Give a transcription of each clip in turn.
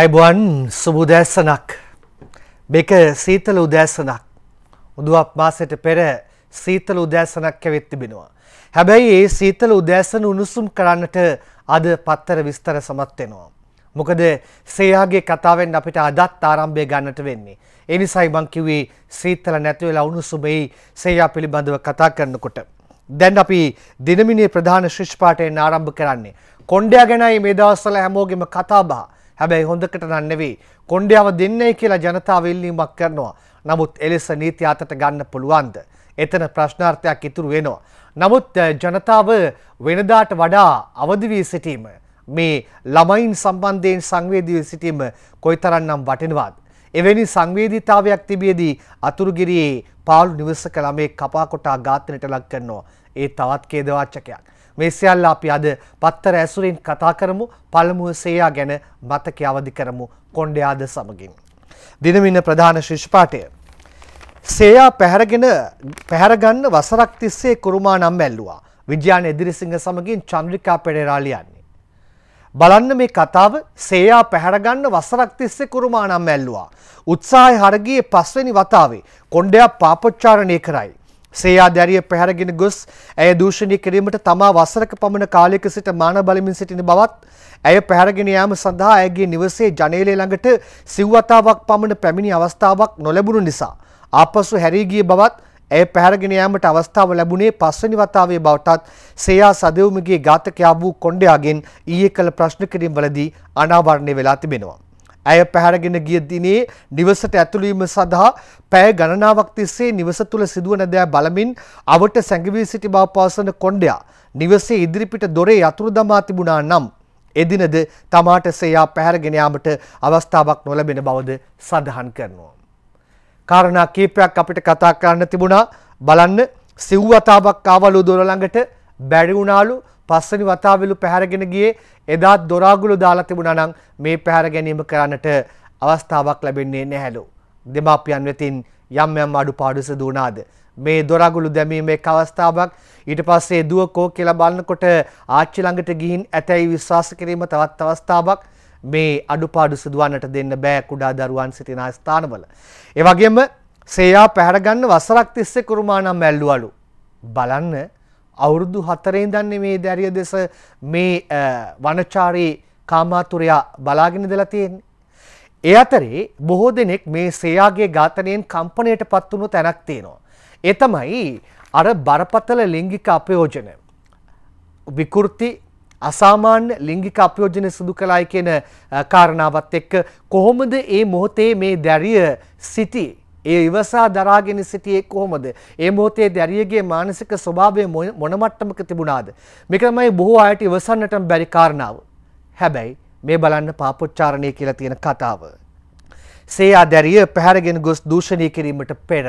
අයිබුවන් සුබුදෑසනක් බෙක සීතල උදෑසනක් උදුවක් මාසට පෙර සීතල උදෑසනක් කැවෙත් තිබෙනවා. හැබැයි ඒ සීතල උදෑසන උණුසුම් කරන්නට අද පත්තර විස්තර සමත්වෙනවා. මොකද සේයාගේ කතාවෙන් අපිට අදත් ආරම්භය ගන්නට වෙන්නේ. එනිසයි මංකිවේ සීතල නැතිවෙලා උණුසුමයි සේයා පිළිබඳව කතා කරනකොට. දැන් අපි දිනමිනේ ප්‍රධාන ශිෂ්පාටයෙන් ආරම්භ කරන්නේ. කොන්්ඩයා ගැනයි මේ දවස්සල හැමෝගෙම කතාබා හැබැයි හොඳකට නන්නෙවෙයි කොණ්ඩයාව දෙන්නේ කියලා ජනතාව ඉල්ලීමක් කරනවා. නමුත් එලෙස නීති අතට ගන්න පුළුවන්ද? එතන ප්‍රශ්නාර්ථයක් ඉතුරු වෙනවා. නමුත් ජනතාව වෙනදාට වඩා අවදි වී සිටීම මේ ළමයින් සම්බන්ධයෙන් සංවේදී වී සිටීම කොයිතරම්නම් වටිනවද? එවැනි සංවේදීතාවයක් තිබියදී අතුරුගිරියේ පාළු නිවසක ළමයෙක් කපා කොටා ඝාතනයට ලක් කරනවා. ඒ තවත් ඛේදවාචකයක්. මේ සියල්ල අපි අද පත්තර ඇසුරින් කතා කරමු පළමුව සේයා ගැන මතක අවදි කරමු කොණ්ඩයාද සමගින්. දිනමින්න ප්‍රධාන ශිෂ්පාටය. සේයා පැහැරගෙන පැහැරගන්න වසරක් තිස්සේ කුරුමා නම් ඇල්ලුවා. විද්‍යාන එදිරිසිංහ සමගින් චන්ද්‍රිකා පෙඩරාලියන්නේ. බලන්න මේ කතාව සේයා පැහැරගන්න වසරක් තිස්සේ කුරුමානම් ඇල්ලුවා. උත්සාහය හරගියේ පස්වෙනි වතාවේ කොණ්ඩයා පාපොච්චාරණය කරයි. සේයාදැරිය පැහැරගෙන ගොස් ඇය දූෂණය කිරීමට තමා වසරක පමණ කාලයක සිට මාන බලමින් සිටින බවත් ඇය පැහැරගෙන යාම සඳහා ඇගේ නිවසේ ජනේලය ළඟට සිව්වතාවක් පමණ පැමිණි අවස්ථාවක් නොලැබුණු නිසා ආපසු හැරී ගිය බවත් ඇය පැහැරගෙන යාමට අවස්ථාව ලැබුණේ පස්වැනි වතාවේ බවටත් සේයා සදෙව්මගේ ඝාතකයා වූ කොණ්ඩයාගෙන් ඊයේ කළ ප්‍රශ්න කිරීම් වලදී අනාවරණය වෙලා තිබෙනවා. ඇය පැහැරගෙන ගිය දිනේ නිවසට ඇතුළවීම සඳහා පැය ගණනාවක් තිස්සේ නිවස තුළ සිදුවන දෑ බලමින් අවට සැඟවී සිටි බව පවසන කොණ්ඩයා නිවසේ ඉදිරිපිට දොරේ යතුරු දමා තිබුණා නම් එදිනද තමාට සෙයා පැහැරගෙන යාමට අවස්ථාවක් නොලැබෙන බවද සඳහන් කරනවා. කාරණා කීපයක් අපිට කතා කරන්න තිබුණා බලන්න සිව්වතාවක් ආවලු දොර ළඟට බැරි වුණාලු පස්සනි වතාවිලු පැහැරගෙන ගියේ එදාත් දොරාගුළු දාලා තිබුණා නම් මේ පැහැර ගැනීම කරන්නට අවස්ථාවක් ලැබෙන්නේ නැහැලු. දෙමාපියන් වෙතින් යම් යම් අඩුපාඩු සිදු වුණාද මේ දොරගුළු දැමීමේ අවස්ථාවක් ඊට පස්සේ දුවකෝ කියලා බලනකොට ආච්චි ළඟට ගිහින් ඇතැයි විශ්වාස කිරීම තවත් අවස්ථාවක් මේ අඩුපාඩු සිදුවන්නට දෙන්න බෑ කුඩා දරුවන් සිටින ස්ථානවල. ඒ වගේම සේයා පැහැර ගන්න වසරක් තිස්සේ කුරුමානම් ඇල්ලුවලු. බලන්න අවුරුදු හතරේ ඉඳන් මේ දැරිය දෙස මේ වනචාරී කාමාතුරයා බලාගෙන ඉඳලා තියෙන්නේ. ඒ අතරේ බොහෝ දෙනෙක් මේ සේයාගේ ඝාතනයෙන් කම්පණයට පත් වුණු තැනක් තියෙනවා. ඒ තමයි අර බරපතල ලිංගික අපයෝජන. විකෘති අසාමාන්‍ය ලිංගික අපයෝජන සිදු කළායි කියන කාරණාවත් එක්ක කොහොමද මේ මොහොතේ මේ දැරිය සිටියේ? ඒ ඉවසා දරාගෙන සිටියේ කොහොමද? ඒ මොහොතේ දැරියගේ මානසික ස්වභාවය මොන මට්ටමක තිබුණාද? මේක තමයි බොහෝ අයට ඉවසන්නට බැරි කාරණාව. හැබැයි මේ බලන්න පාපොච්චාරණය කියලා තියෙන කතාව. සේයා දැරිය පැහැරගෙන ගොස් දූෂණය කිරීමට පෙර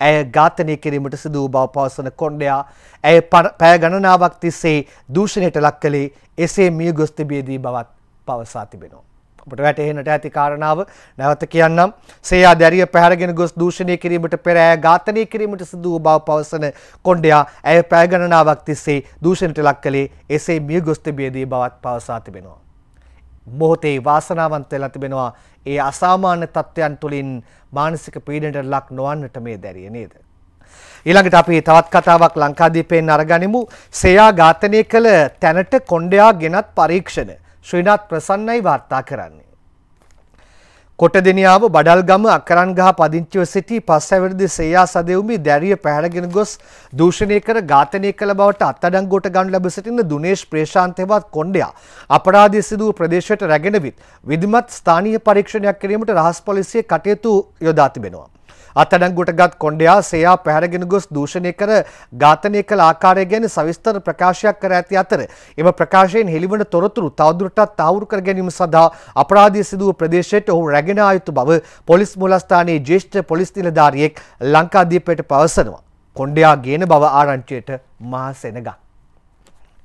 ඇය ඝාතනය කිරීමට සිදු වූ බව පවසන කොණ්ඩයා ඇය පැය ගණනාවක් තිස්සේ දූෂණයට ලක් කළේ එසේ මිය ගොස් තිබියදී බවත් පවසා තිබෙනවා. ඔබට වැටහෙනට ඇති කාරණාව නැවත කියන්නම්. සේයා දැරිය පැහැරගෙන ගොස් දූෂණය කිරීමට පෙර ඇය ඝාතනය කිරීමට සිදු වූ බව පවසන කොණ්ඩයා ඇය පැය ගණනාවක් තිස්සේ දූෂණයට ලක් කළේ එසේ මිය ගොස් තිබියදී බවත් පවසා තිබෙනවා. මොහොතේ වාසනාවන්ත වෙලා තිබෙනවා ඒ අසාමාන්‍ය තත්ත්වයන් තුළින් මානසික පීඩනයට ලක් නොවන්නට මේ දැරිය නේද? ඊළඟට අපි තවත් කතාවක් ලංකාදීපයෙන් අරගනිමු. සේයා ඝාතනය කළ තැනට කොණ්ඩයා ගෙනත් පරීක්ෂණ ශ්‍රීනාත් ප්‍රසන්නයි වාර්තා කරන්නේ. කොටදෙනියාව බඩල්ගම අකරන්ගහ පදිංචිව සිටි පස්සැවැරදි සේයා සදෙවුමි දැරිය පැහැරගෙන ගොස් දූෂණය කර ඝාතනය කළ බවට අත්අඩංගුවට ගන්න ලැබ සිටින දුනේෂ් ප්‍රේශාන්ත හෙවත් කොණ්ඩයා අපරාධය සිදු වූ ප්‍රදේශයට රැගෙන විත් විධිමත් ස්ථානීය පරීක්ෂණයක් කිරීමට රහස් පොලිසිය කටයුතු යොදා තිබෙනවා. අත්අඩංගුවටගත් කොණ්ඩයා සෙයා පැහැරගෙන ගොස් දූෂණය කර ඝාතනය කළ ආකාරය ගැන සවිස්තර ප්‍රකාශයක් කර ඇති අතර එම ප්‍රකාශයෙන් හෙළිවන තොරතුරු තවදුරටත් තහවුරු කර ගැනීම සඳහා අපරාධය සිදුව ප්‍රදේශයට ඔහු රැගෙන ආ යුතු බව පොලිස් මූලස්ථානයේ ජ්‍යෙෂ්ඨ පොලිස් නිලධාරියෙක් ලංකාදීපයට පවසනවා. කොණ්ඩයා ගේන බව ආරංචියට මහා සෙනගක්.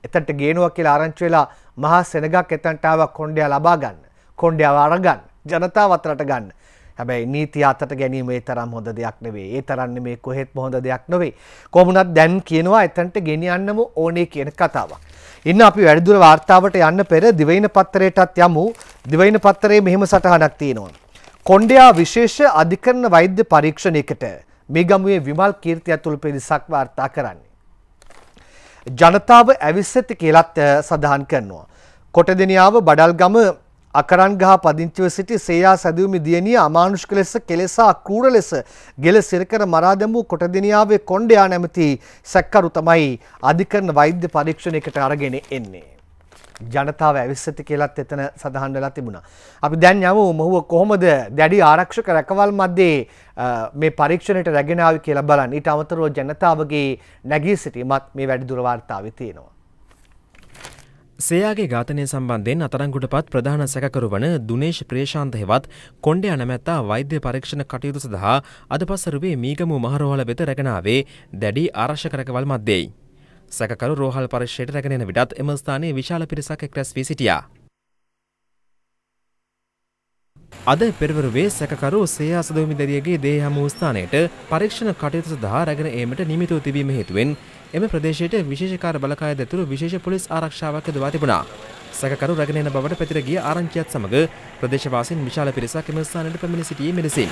එතනට ගේනවා කියලා ආරංචි වෙලා මහා සෙනගක් එතනට ආවා කොණ්ඩයා ලබා ගන්න. කොණ්ඩයාව අරගන්න. ජනතාව අතරට ගන්න. හැබැයි නීති අතට ගැනීම ඒ තරම් හොඳ දෙයක් නෙවෙයි. ඒ තරම් මේ කොහෙත් හොඳ දෙයක් නෙවෙයි. කොහොමුණත් දැන් කියනවා එතනට ගෙනියන්නම ඕනේ කියන කතාවක්. ඉන්න අපි වැඩිදුර වාර්තාවට යන්න පෙර දිවයින පත්‍රයටත් යමු. දිවයින පත්‍රයේ මෙහෙම සටහනක් තියෙනවා. කොණ්ඩයා විශේෂ අධිකරණ වෛද්‍ය පරීක්ෂණයකට මේගමුවේ විමල් කීර්ති ඇතුළු පිරිසක් වාර්තා කරන්නේ. ජනතාව ඇවිස්සති කියලත් සඳහන් කරනවා. කොටදෙනියාව බඩල්ගම අකරන්ගහ පදිංචිව සිටි සේයා සැදවමි දියණිය අමානුෂ්ක ලෙස කෙලෙසා කූර ලෙස ගෙල සිරකර මරාදැමූ කොටදිනියාවේ කොණ්ඩයා නැමති සැක්කරු තමයි අධිකරන වෛද්‍ය පරීක්ෂණයකට අරගෙන එන්නේ. ජනතාව ඇවිස්සති කියලත් එතන සඳහන් වෙලා තිබුණා. අපි දැන් යමු මොහුව කොහොමද දැඩි ආරක්ෂක රැකවල් මැද්දේ මේ පරීක්ෂණයට රැගෙන ආවි කියලා බලන්න. ඊට අමතරව ජනතාවගේ නැගී සිටීමත් මේ වැඩිදුර වාර්තාවේ තියෙනවා. සේයාගේ ඝාතනය සම්බන්ධයෙන් අතරංගුට පත් ප්‍රධාන සැකරු වන දුනේශ් ප්‍රේශාන්ත හෙවත් කොණ්ඩය අනමැත්තා වෛද්‍ය පරීක්ෂණ කටයුතු සඳහා අද පස්සරුවේ මීගමු මහරෝහල වෙත රැගෙනාවේ දැඩි ආරක්ෂකරකවල් මැද්දේයි. සැකරු රෝහල් පරිශ්‍රයට රැගෙනෙන විටත් එම ස්ථානයේ විශාල පිරිසක් එක්රැස් වී සිටියා. අද පෙරවරුවේ සැකරු සේයා සදෝමි දැරියගේ දේහ හමු ස්ථානයට පරීක්ෂණ කටයුතු සඳහා රැගෙන ඒමට නිමිතව තිබීම හේතුවෙන් එම ප්‍රදේශයට විශේෂකාර බලකාය ඇතුළු විශේෂ පොලිස් ආරක්ෂාවක් යොදවා තිබුණා. සැකකරු රැගෙන එන බවට පැතිර ගිය ආරංචියත් සමග ප්‍රදේශවාසීන් විශාල පිරිසක් එම ස්ථානයට පැමිණ සිටියේ මෙලෙසින්.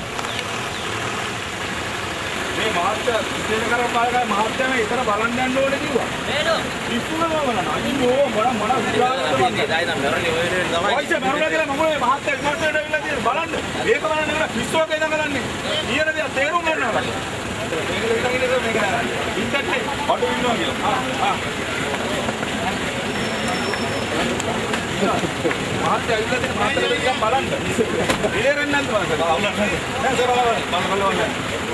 මේ මහත්තයා විශේෂකර බලකාය මහත්තයා මේ ඉතන බලන් යන්න ඕනේ කිව්වා. නේද? ඉස්සුලම බලන්න. අනිත් ඕවා මොන මොන උදාහරණ තමයි. දැන් මරණේ ඔය රේ තමයි. ඔයිස මරුණා කියලා මම මේ මහත්තයා ඉස්මතු වෙලා බලන්න. මේක බලන්න කියලා පිස්සුවක ඉඳන් බලන්නේ. ඊයර දෙයක් තේරුම් ගන්නවා. මහත්තයා ඇවිල්ලා තියෙන මහත්තයා දෙන්න බලන්න. ඒරෙන්නත් වාසන. අවුලක් නැහැ. නෑ සරලව බලන්න බලන්න.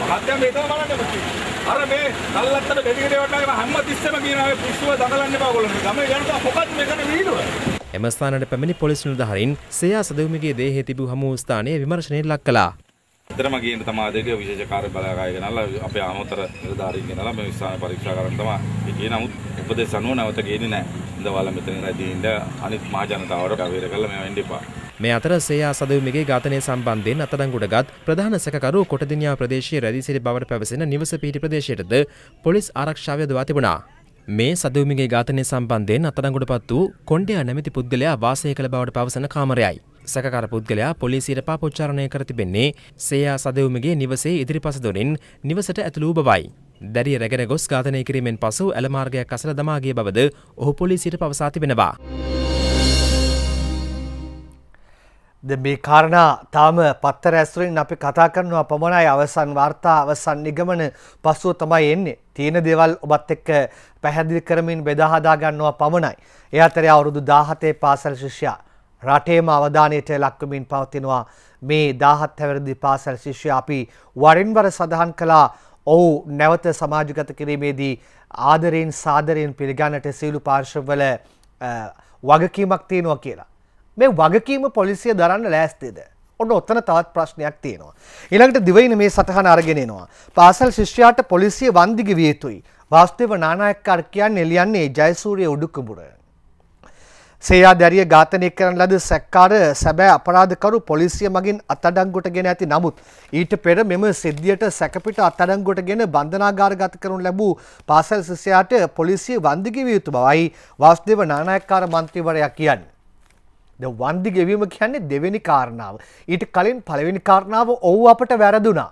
මහත්තයා මේ තමයි බලන්න මුචි. අර මේ කල්ලත්තට බෙදිකට වටාගෙන හැම තිස්සෙම කියනවා මේ පුස්සුව දඟලන්න එපා ඔයගොල්ලෝ. ගමේ යනවා මොකක්ද මේකනේ වීඩුව. එම ස්ථානට පැමිණි පොලිස් නිලධාරීන් සේයා සදෙව්මිගේ දේහය තිබූ හමු ස්ථානයේ විමර්ශනය ලක් කළා. ඇතරම ගේන්න තමයි ආදේශය විශේෂ කාර්ය බලාගාය ගෙනල්ලා අපේ ආමතර නිලධාරීන් ගෙනල්ලා මේ ස්ථාන පරීක්ෂා කරන්න තමයි ඒ නමුත් උපදේශ අනුව නැවත ගේන්නේ නැහැ. ඉඳවල මෙතන රැඳී ඉඳ අනිත් මහ ජනතාවට අවේර කරලා මේවා එන්න එපා. මේ අතර සේයා සදවමගේ ඝාතනය සම්බන්ධයෙන් අතරංගුඩගත් ප්‍රධාන සැකකරු කොටදිනියා ප්‍රදේශයේ රැදී සිටි බවට පැවසෙන නිවස පිහිටි ප්‍රදේශයටද පොලිස් ආරක්ෂාව යොදවා තිබුණා. මේ සදවමගේ ඝාතනය සම්බන්ධයෙන් අතරංගුඩපත් වූ කොණ්ඩයා නැමැති පුද්ගලයා වාසය කළ බවට පවසන කාමරයයි. සැකකාර පුද්ගලයා පොලිසියට පාපොච්චාරණය කර තිබෙන්නේ සේයා සදවුමගේ නිවසේ ඉදිරිපස දොරින් නිවසට ඇතුළූ බවයි. දැරිය රැගෙන ගොස් ඝාතනය කිරීමෙන් පසු ඇලමාර්ගයක් අසල දමාගේ බවද ඔහු පොලිසියට පවසා තිබෙනවා. මේ කාරණා තාම පත්තර ඇස්තුරින් අපි කතා කරනවා පමණයි අවසන් වාර්තා අවසන් නිගමන පසුව තමයි එන්නේ. තියෙන දේවල් ඔබත් එක්ක පැහැදිලි කරමින් බෙදා හදා ගන්නවා පමණයි. ඒ අතරේ අවුරුදු 17 පාසල් ශිෂ්‍යයා රටේම අවධානයට ලක්වමින් පවතිනවා මේ 17 හැවිරිදි පාසල් ශිෂ්‍ය අපි වරින් වර සඳහන් කළා ඔහු නැවත සමාජගත කිරීමේදී ආදරයෙන් සාදරයෙන් පිළිගන්නට සියලු පාර්ශවවල වගකීමක් තියෙනවා කියලා. මේ වගකීම පොලිසිය දරන්න ලෑස්තිද? ඔන්න ඔතන තවත් ප්‍රශ්නයක් තියෙනවා. ඊළඟට දිවයින මේ සටහන අරගෙන එනවා. පාසල් ශිෂ්‍යයාට පොලිසිය වන්දි ගෙවිය යුතුයි. වාස්තව නානායක්කාර කියන්නේ එලියන්නේ ජයසූරිය උඩුකුඹුර. සේයා දැරිය ඝාතනය කරන ලද සැක්කාර සැබෑ අපරාධකරු පොලිසිය මගින් අත්අඩංගුවට ගෙන ඇති නමුත් ඊට පෙර මෙම සිද්ධියට සැකපිට අත්අඩංගුවට ගෙන බන්ධනාගාරගත කරනු ලැබූ පාසල් සිසයාට පොලිසිය වන්දි ගෙවිය යුතු බවයි වාස්දේව නානායක්කාර මන්ත්‍රීවරයා කියන්නේ. ද වන්දි ගෙවීම කියන්නේ දෙවෙනි කාරණාව. ඊට කලින් පළවෙනි කාරණාව ඔව් අපට වැරදුනා.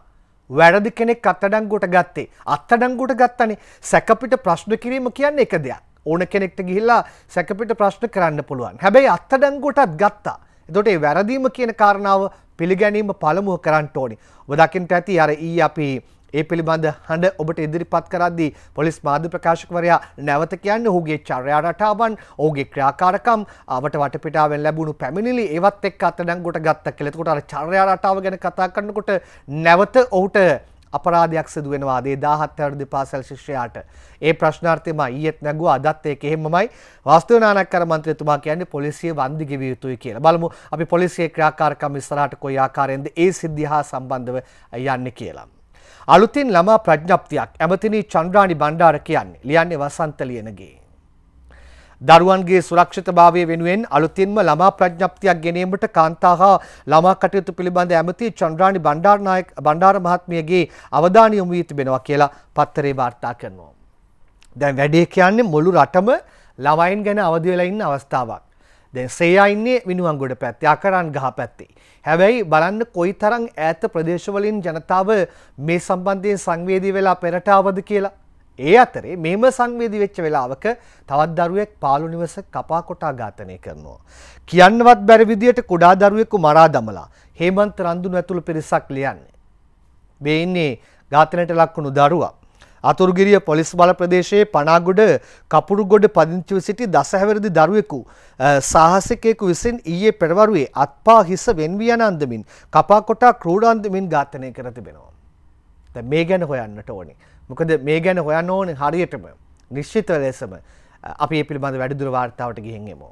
වැරදි කෙනෙක් අත්අඩංගුවට ගත්තේ. අත්අඩංගුවට ගත්තනේ සැකපිට ප්‍රශ්න කිරීම කියන්නේ එක දෙයක්. ඕන කෙනෙක්ට ගිහිල්ලා සැකපිට ප්‍රශ්න කරන්න පුළුවන්. හැබැයි අත්තඩංගුවටත් ගත්තා. එතකොට ඒ වැරදීම කියන කාරණාව පිළිගැනීම පළමුව කරන්න ඕනි. ඔබ දකින්නට ඇති අර ඊ අපි ඒ පිළිබඳ හඬ ඔබට ඉදිරිපත් කරද්දී පොලිස් මාධ්‍ය ප්‍රකාශකවරයා නැවත කියන්නේ ඔහුගේ චර්යා රටාවන් ඔහුගේ ක්‍රියාකාරකම් අවට වටපිටාවෙන් ලැබුණු පැමිණිලි ඒවත් එක්ක අත්අඩංගුවට ගත්තා කියලා. එතකොට අර චර්යා රටාව ගැන කතා කරනකොට නැවත ඔහුට අපරාධයක් සිදු වෙනවා 2017 වර්ෂ පාසල් ශිෂ්‍යයාට. ඒ ප්‍රශ්නාර්ථයම ඊයේත් නැගුවා අදත් ඒක එහෙමමයි. වාස්තුව නානක්කර මන්ත්‍රීතුමා කියන්නේ පොලිසිය වන්දි ගෙවිය යුතුයි කියලා. බලමු අපි පොලිසියේ ක්‍රියාකාරකම් ඉස්සරහට කොයි ආකාරයෙන්ද ඒ සිද්ධිය හා සම්බන්ධව යන්නේ කියලා. අලුතින් ළමා ප්‍රඥප්තියක් ඇමතිනි චන්ද්‍රානි බණ්ඩාර කියන්නේ ලියන්නේ වසන්ත ලියනගේ. දරුවන්ගේ සුරක්ෂිතභාවය වෙනුවෙන් අලුතින්ම ළමා ප්‍රඥප්තියක් ගෙනීමට කාන්තා හා ළමා කටයුතු පිළිබඳ ඇමති චන්ද්‍රානි බණ්ඩාරනායක බණ්ඩාර මහත්මියගේ අවධානය යොමු වී තිබෙනවා කියලා පත්තරේ වාර්තා කරනවා. දැන් වැඩේ කියන්නේ මුළු රටම ළමයින් ගැන අවදි වෙලා ඉන්න අවස්ථාවක්. දැන් සේයා ඉන්නේ විනුවන්ගොඩ පැත්තේ අකරන් ගහ පැත්තේ. හැබැයි බලන්න කොයිතරම් ඈත ප්‍රදේශවලින් ජනතාව මේ සම්බන්ධයෙන් සංවේදී වෙලා පෙරට ආවද කියලා. ඒ අතරේ මෙම සංවේදී වෙච්ච වෙලාවක තවත් දරුවෙක් පාළු නිවස කපා කොටා ඝාතනය කරනවා. කියන්නවත් බැරි විදියට කුඩා දරුවෙකු මරා දමලා හේමන්ත රන්දුන ඇතුළු පිරිසක් ලියන්නේ. මේ ඉන්නේ ඝාතනයට ලක්වුණු දරුවා. අතුරුගිරිය පොලිස් බල ප්‍රදේශයේ පනාගොඩ කපුරුගොඩ පදිංචිව සිටි දසහැවිරිදි දරුවෙකු සාහසිකයෙකු විසින් ඊයේ පෙරවරුවේ අත්පා හිස වෙන්වී යන අන්දමින් කපා කොටා ක්‍රූඩ අන්දමින් ඝාතනය කර තිබෙනවා. දැන් මේ ගැන හොයන්නට ඕනේ. මොකද මේ ගැන හොයන්න ඕන හරියටම නිශ්චිත ලෙසම අපි ඒ පිළිබඳ වැඩිදුර වාර්තාවට ගිහින් එමු.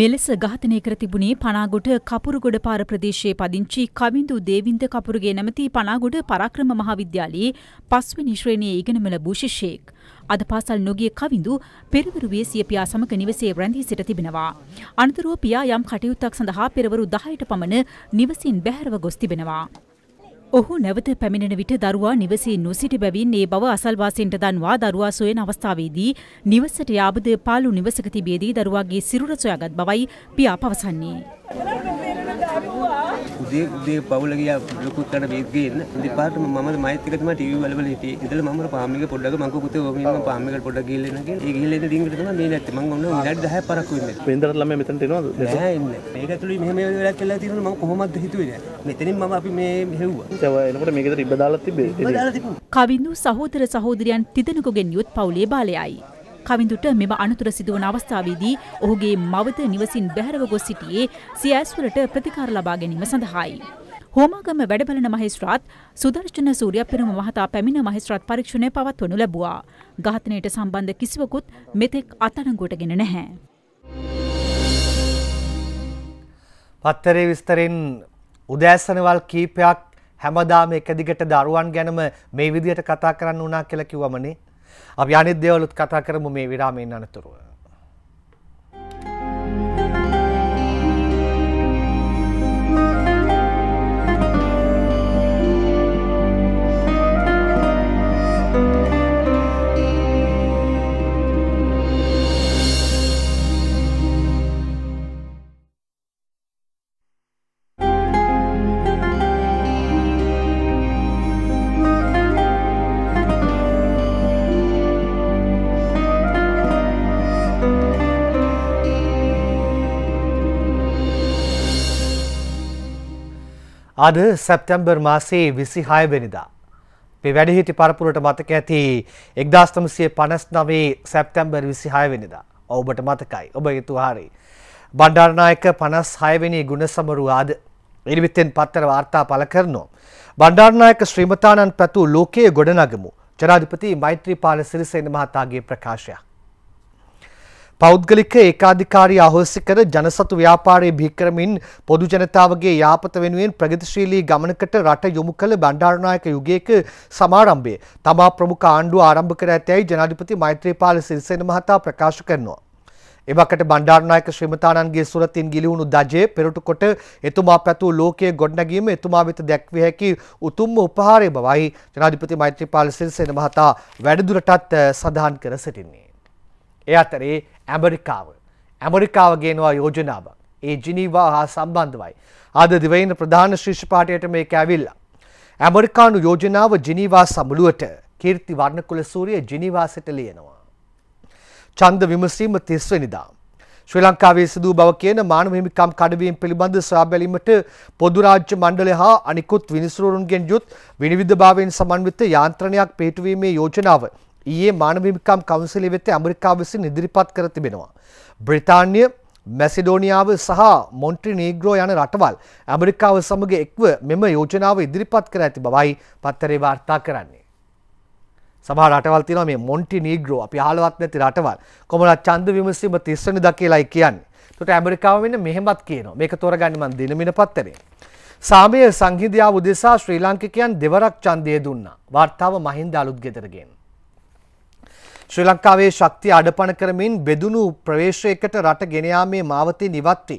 මෙලෙස ඝාතනය කර තිබුණේ පනාගොඩ කපුරුගොඩ පාර ප්‍රදේශයේ පදිංචි කවිඳු දේවින්ද කපුරුගේ නැමති පනාගොඩ පරාක්‍රම මහාවිද්‍යාලයේ පස්වෙනි ශ්‍රේණියේ ඉගෙනම ලැබූ ශිෂ්‍යෙක්. අද පාසල් නොගිය කවිඳු පෙරවරුවේ සිය පියා සමග නිවසේ රැඳී සිට තිබෙනවා. අනතුරුව පියා යම් කටයුත්තක් සඳහා පෙරවරු 10ට පමණ නිවසින් බැහැරව ගොස් තිබෙනවා. ඔහු නැවත පැමිණෙන විට දරුවා නිවසේ නොසිට බැවින් ඒ බව අසල්වාසීන්ට දන්වා දරුවා සොයන අවස්ථාවේදී නිවසට යාබද පාලු නිවසක තිබියදී දරුවාගේ සිරුර සොයාගත් බවයි පියා පවසන්නේ. දේ දේ පවුල ගියා ලොකු කන බේත් ගේන්න. දෙපාරටම මම මයිත් එක තමයි ටීවී වල වල හිටියේ. ඉතල මම පාම්මික පොඩ්ඩක් මං පුතේ ඕකෙන් පාම්මිකට පොඩ්ඩක් ගිහලා ඉන්න කියලා. ඒ ගිහලා ඉන්න දින්කට තමයි මේ නැත්තේ. මං ඔන්න විනාඩි 10ක් පරක්කු ඉන්නේ. වෙන්දරට ළමයා මෙතනට එනවද? නෑ ඉන්නේ. මේක ඇතුළේ මෙහෙම වෙලාවක් කියලා තියෙනවා මං කොහොමද හිතුවේ නෑ. මෙතනින් මම අපි මේ හෙව්වා. ඒව එනකොට මේකද රිබ්බ දාලා තිබ්බේ. රිබ්බ දාලා තිබුණා. කවින්දු සහෝදර සහෝදරයන් තිදෙනෙකුගෙන් යුත් පවුලේ බාලයයි. කවිඳුට මෙම අනතුර සිදුවන අවස්ථාවේදී ඔහුගේ මවත නිවසින් බැහැරව ගොස් සිටියේ සියැස්වලට ප්‍රතිකාර ලබා ගැනීම සඳහායි. හෝමාගම වැඩබලන මහේස්ත්‍රාත් සුදර්ශන සූර්යපිරම මහතා පැමිණ මහේස්ත්‍රාත් පරීක්ෂණය පවත්වනු ලැබුවා. ඝාතනයට සම්බන්ධ කිසිවකුත් මෙතෙක් අත්අඩංගුවටගෙන නැහැ. පත්තරේ විස්තරින් උදෑසනවල් කීපයක් හැමදාම එක දිගට දරුවන් ගැනම මේ විදිහට කතා කරන්න වුණා කියලා කිව්වමනේ අපි අනිත් දේවලුත් කතා කරමු මේ විරාමයෙන් අනතුරුව. අද සැප්තැම්බර් මාසේ විසි හයවෙනිදා. පෙ වැඩිහිටි පරපුරට මතක ඇති එක්දස්තමසිය පනස් නවේ සැප්තැම්බර් විසි හයවෙනිදා ඔබට මතකයි ඔබ යුතු හාරි. බණ්ඩාරනායක පනස් හයවෙනි ගුණ සමරු ආද එනිවිත්තෙන් පත්තර වාර්තා පල කරනවා. බණ්ඩාරනායක ශ්‍රීමතාණන් පැතු ලෝකයේ ගොඩනගමු ජනාධිපති මෛත්‍රී පාල සිරිසේන මහතාගේ ප්‍රකාශයක්. පෞද්ගලික ඒකාධිකාරී අහෝසි කර ජනසතු ව්‍යාපාරයේ බිහිකරමින් පොදු ජනතාවගේ යාපත වෙනුවෙන් ප්‍රගතිශීලී ගමනකට රට යොමු කළ බණ්ඩාරනායක යුගයක සමාරම්භය තමා ප්‍රමුඛ ආණ්ඩුව ආරම්භ කර ඇතැයි ජනාධිපති මෛත්‍රීපාල සිරිසේන මහතා ප්‍රකාශ කරනවා. එවකට බණ්ඩාරනායක ශ්‍රීමතාණන්ගේ සුරතින් ගිලිහුණු දජය පෙරටුකොට එතුමා පැතූ ලෝකයේ ගොඩනැගීම එතුමා වෙත දැක්විය හැකි උතුම්ම උපහාරය බවයි ජනාධිපති මෛත්‍රීපාල සිරිසේන මහතා වැඩිදුරටත් සඳහන් කර සිටින්නේ. ඒ අතරේ ඇමරිකාව. ඇමරිකාව ගේනවා යෝජනාවක්. ඒ ජිනීවා හා සම්බන්ධවයි. අද දිවයින ප්‍රධාන ශ්‍රේෂ්පාටයට මේ ඇවිල්ලා. ඇමරිකානු යෝජනාව ජිනීවා සමුළුවට කීර්ති වර්ණකුල සූරිය ජිනිවාසට ලියනවා. චන්ද විමසීම තිස්වනිදා. ශ්‍රී ලංකාවේ සිදූ බව කියන මානව හිමිකම් කඩවීම පිළිබඳ සොයාබැලීමට පොදු රාජ්‍ය මණ්ඩලය හා අනිකුත් විනිසුරුවරුන්ගෙන් යුත් විනිවිදභාවයෙන් සමන්විත යාන්ත්‍රණයක් පිහිටුවීමේ යෝජනාව ඊයේ මානවිකම් කවන්සිලි වෙත ඇමරිකාව විසින් ඉදිරිපත් කර තිබෙනවා. බ්‍රිතාන්‍ය මැසිඩෝනිියාව සහ මොන්ට්‍රි නීග්‍රෝ යන රටවල් ඇමරිකාව සමඟ එක්ව මෙම යෝජනාව ඉදිරිපත් කර ඇති බවයි පත්තරේ වාර්තා කරන්නේ. සහ රටවල්තින මේ මොන්ටි නීග්‍රෝ අපි හලවත් නැති රටවල් කොමලත් චන්ද විමසීම තිස්සනි ද කියලායි කියන්න තුට ඇමරිකාව වන්න මෙහෙමත් කියන මේක තොරගනිමන් දිනමින පත්තරේ. සාමය සංහිදයා උදෙසා ශ්‍රී ලාංකිකයන් දෙවරක් චන්දය දුන්නා වාර්තාව මහින්ද අලුත් ගෙදරගෙන්. ශ්‍රී ලංකාවේ ශක්තිය අඩපණ කරමින් බෙදුණු ප්‍රවේශයකට රට ගෙන යාමේ මාවතේ ඉවත් වී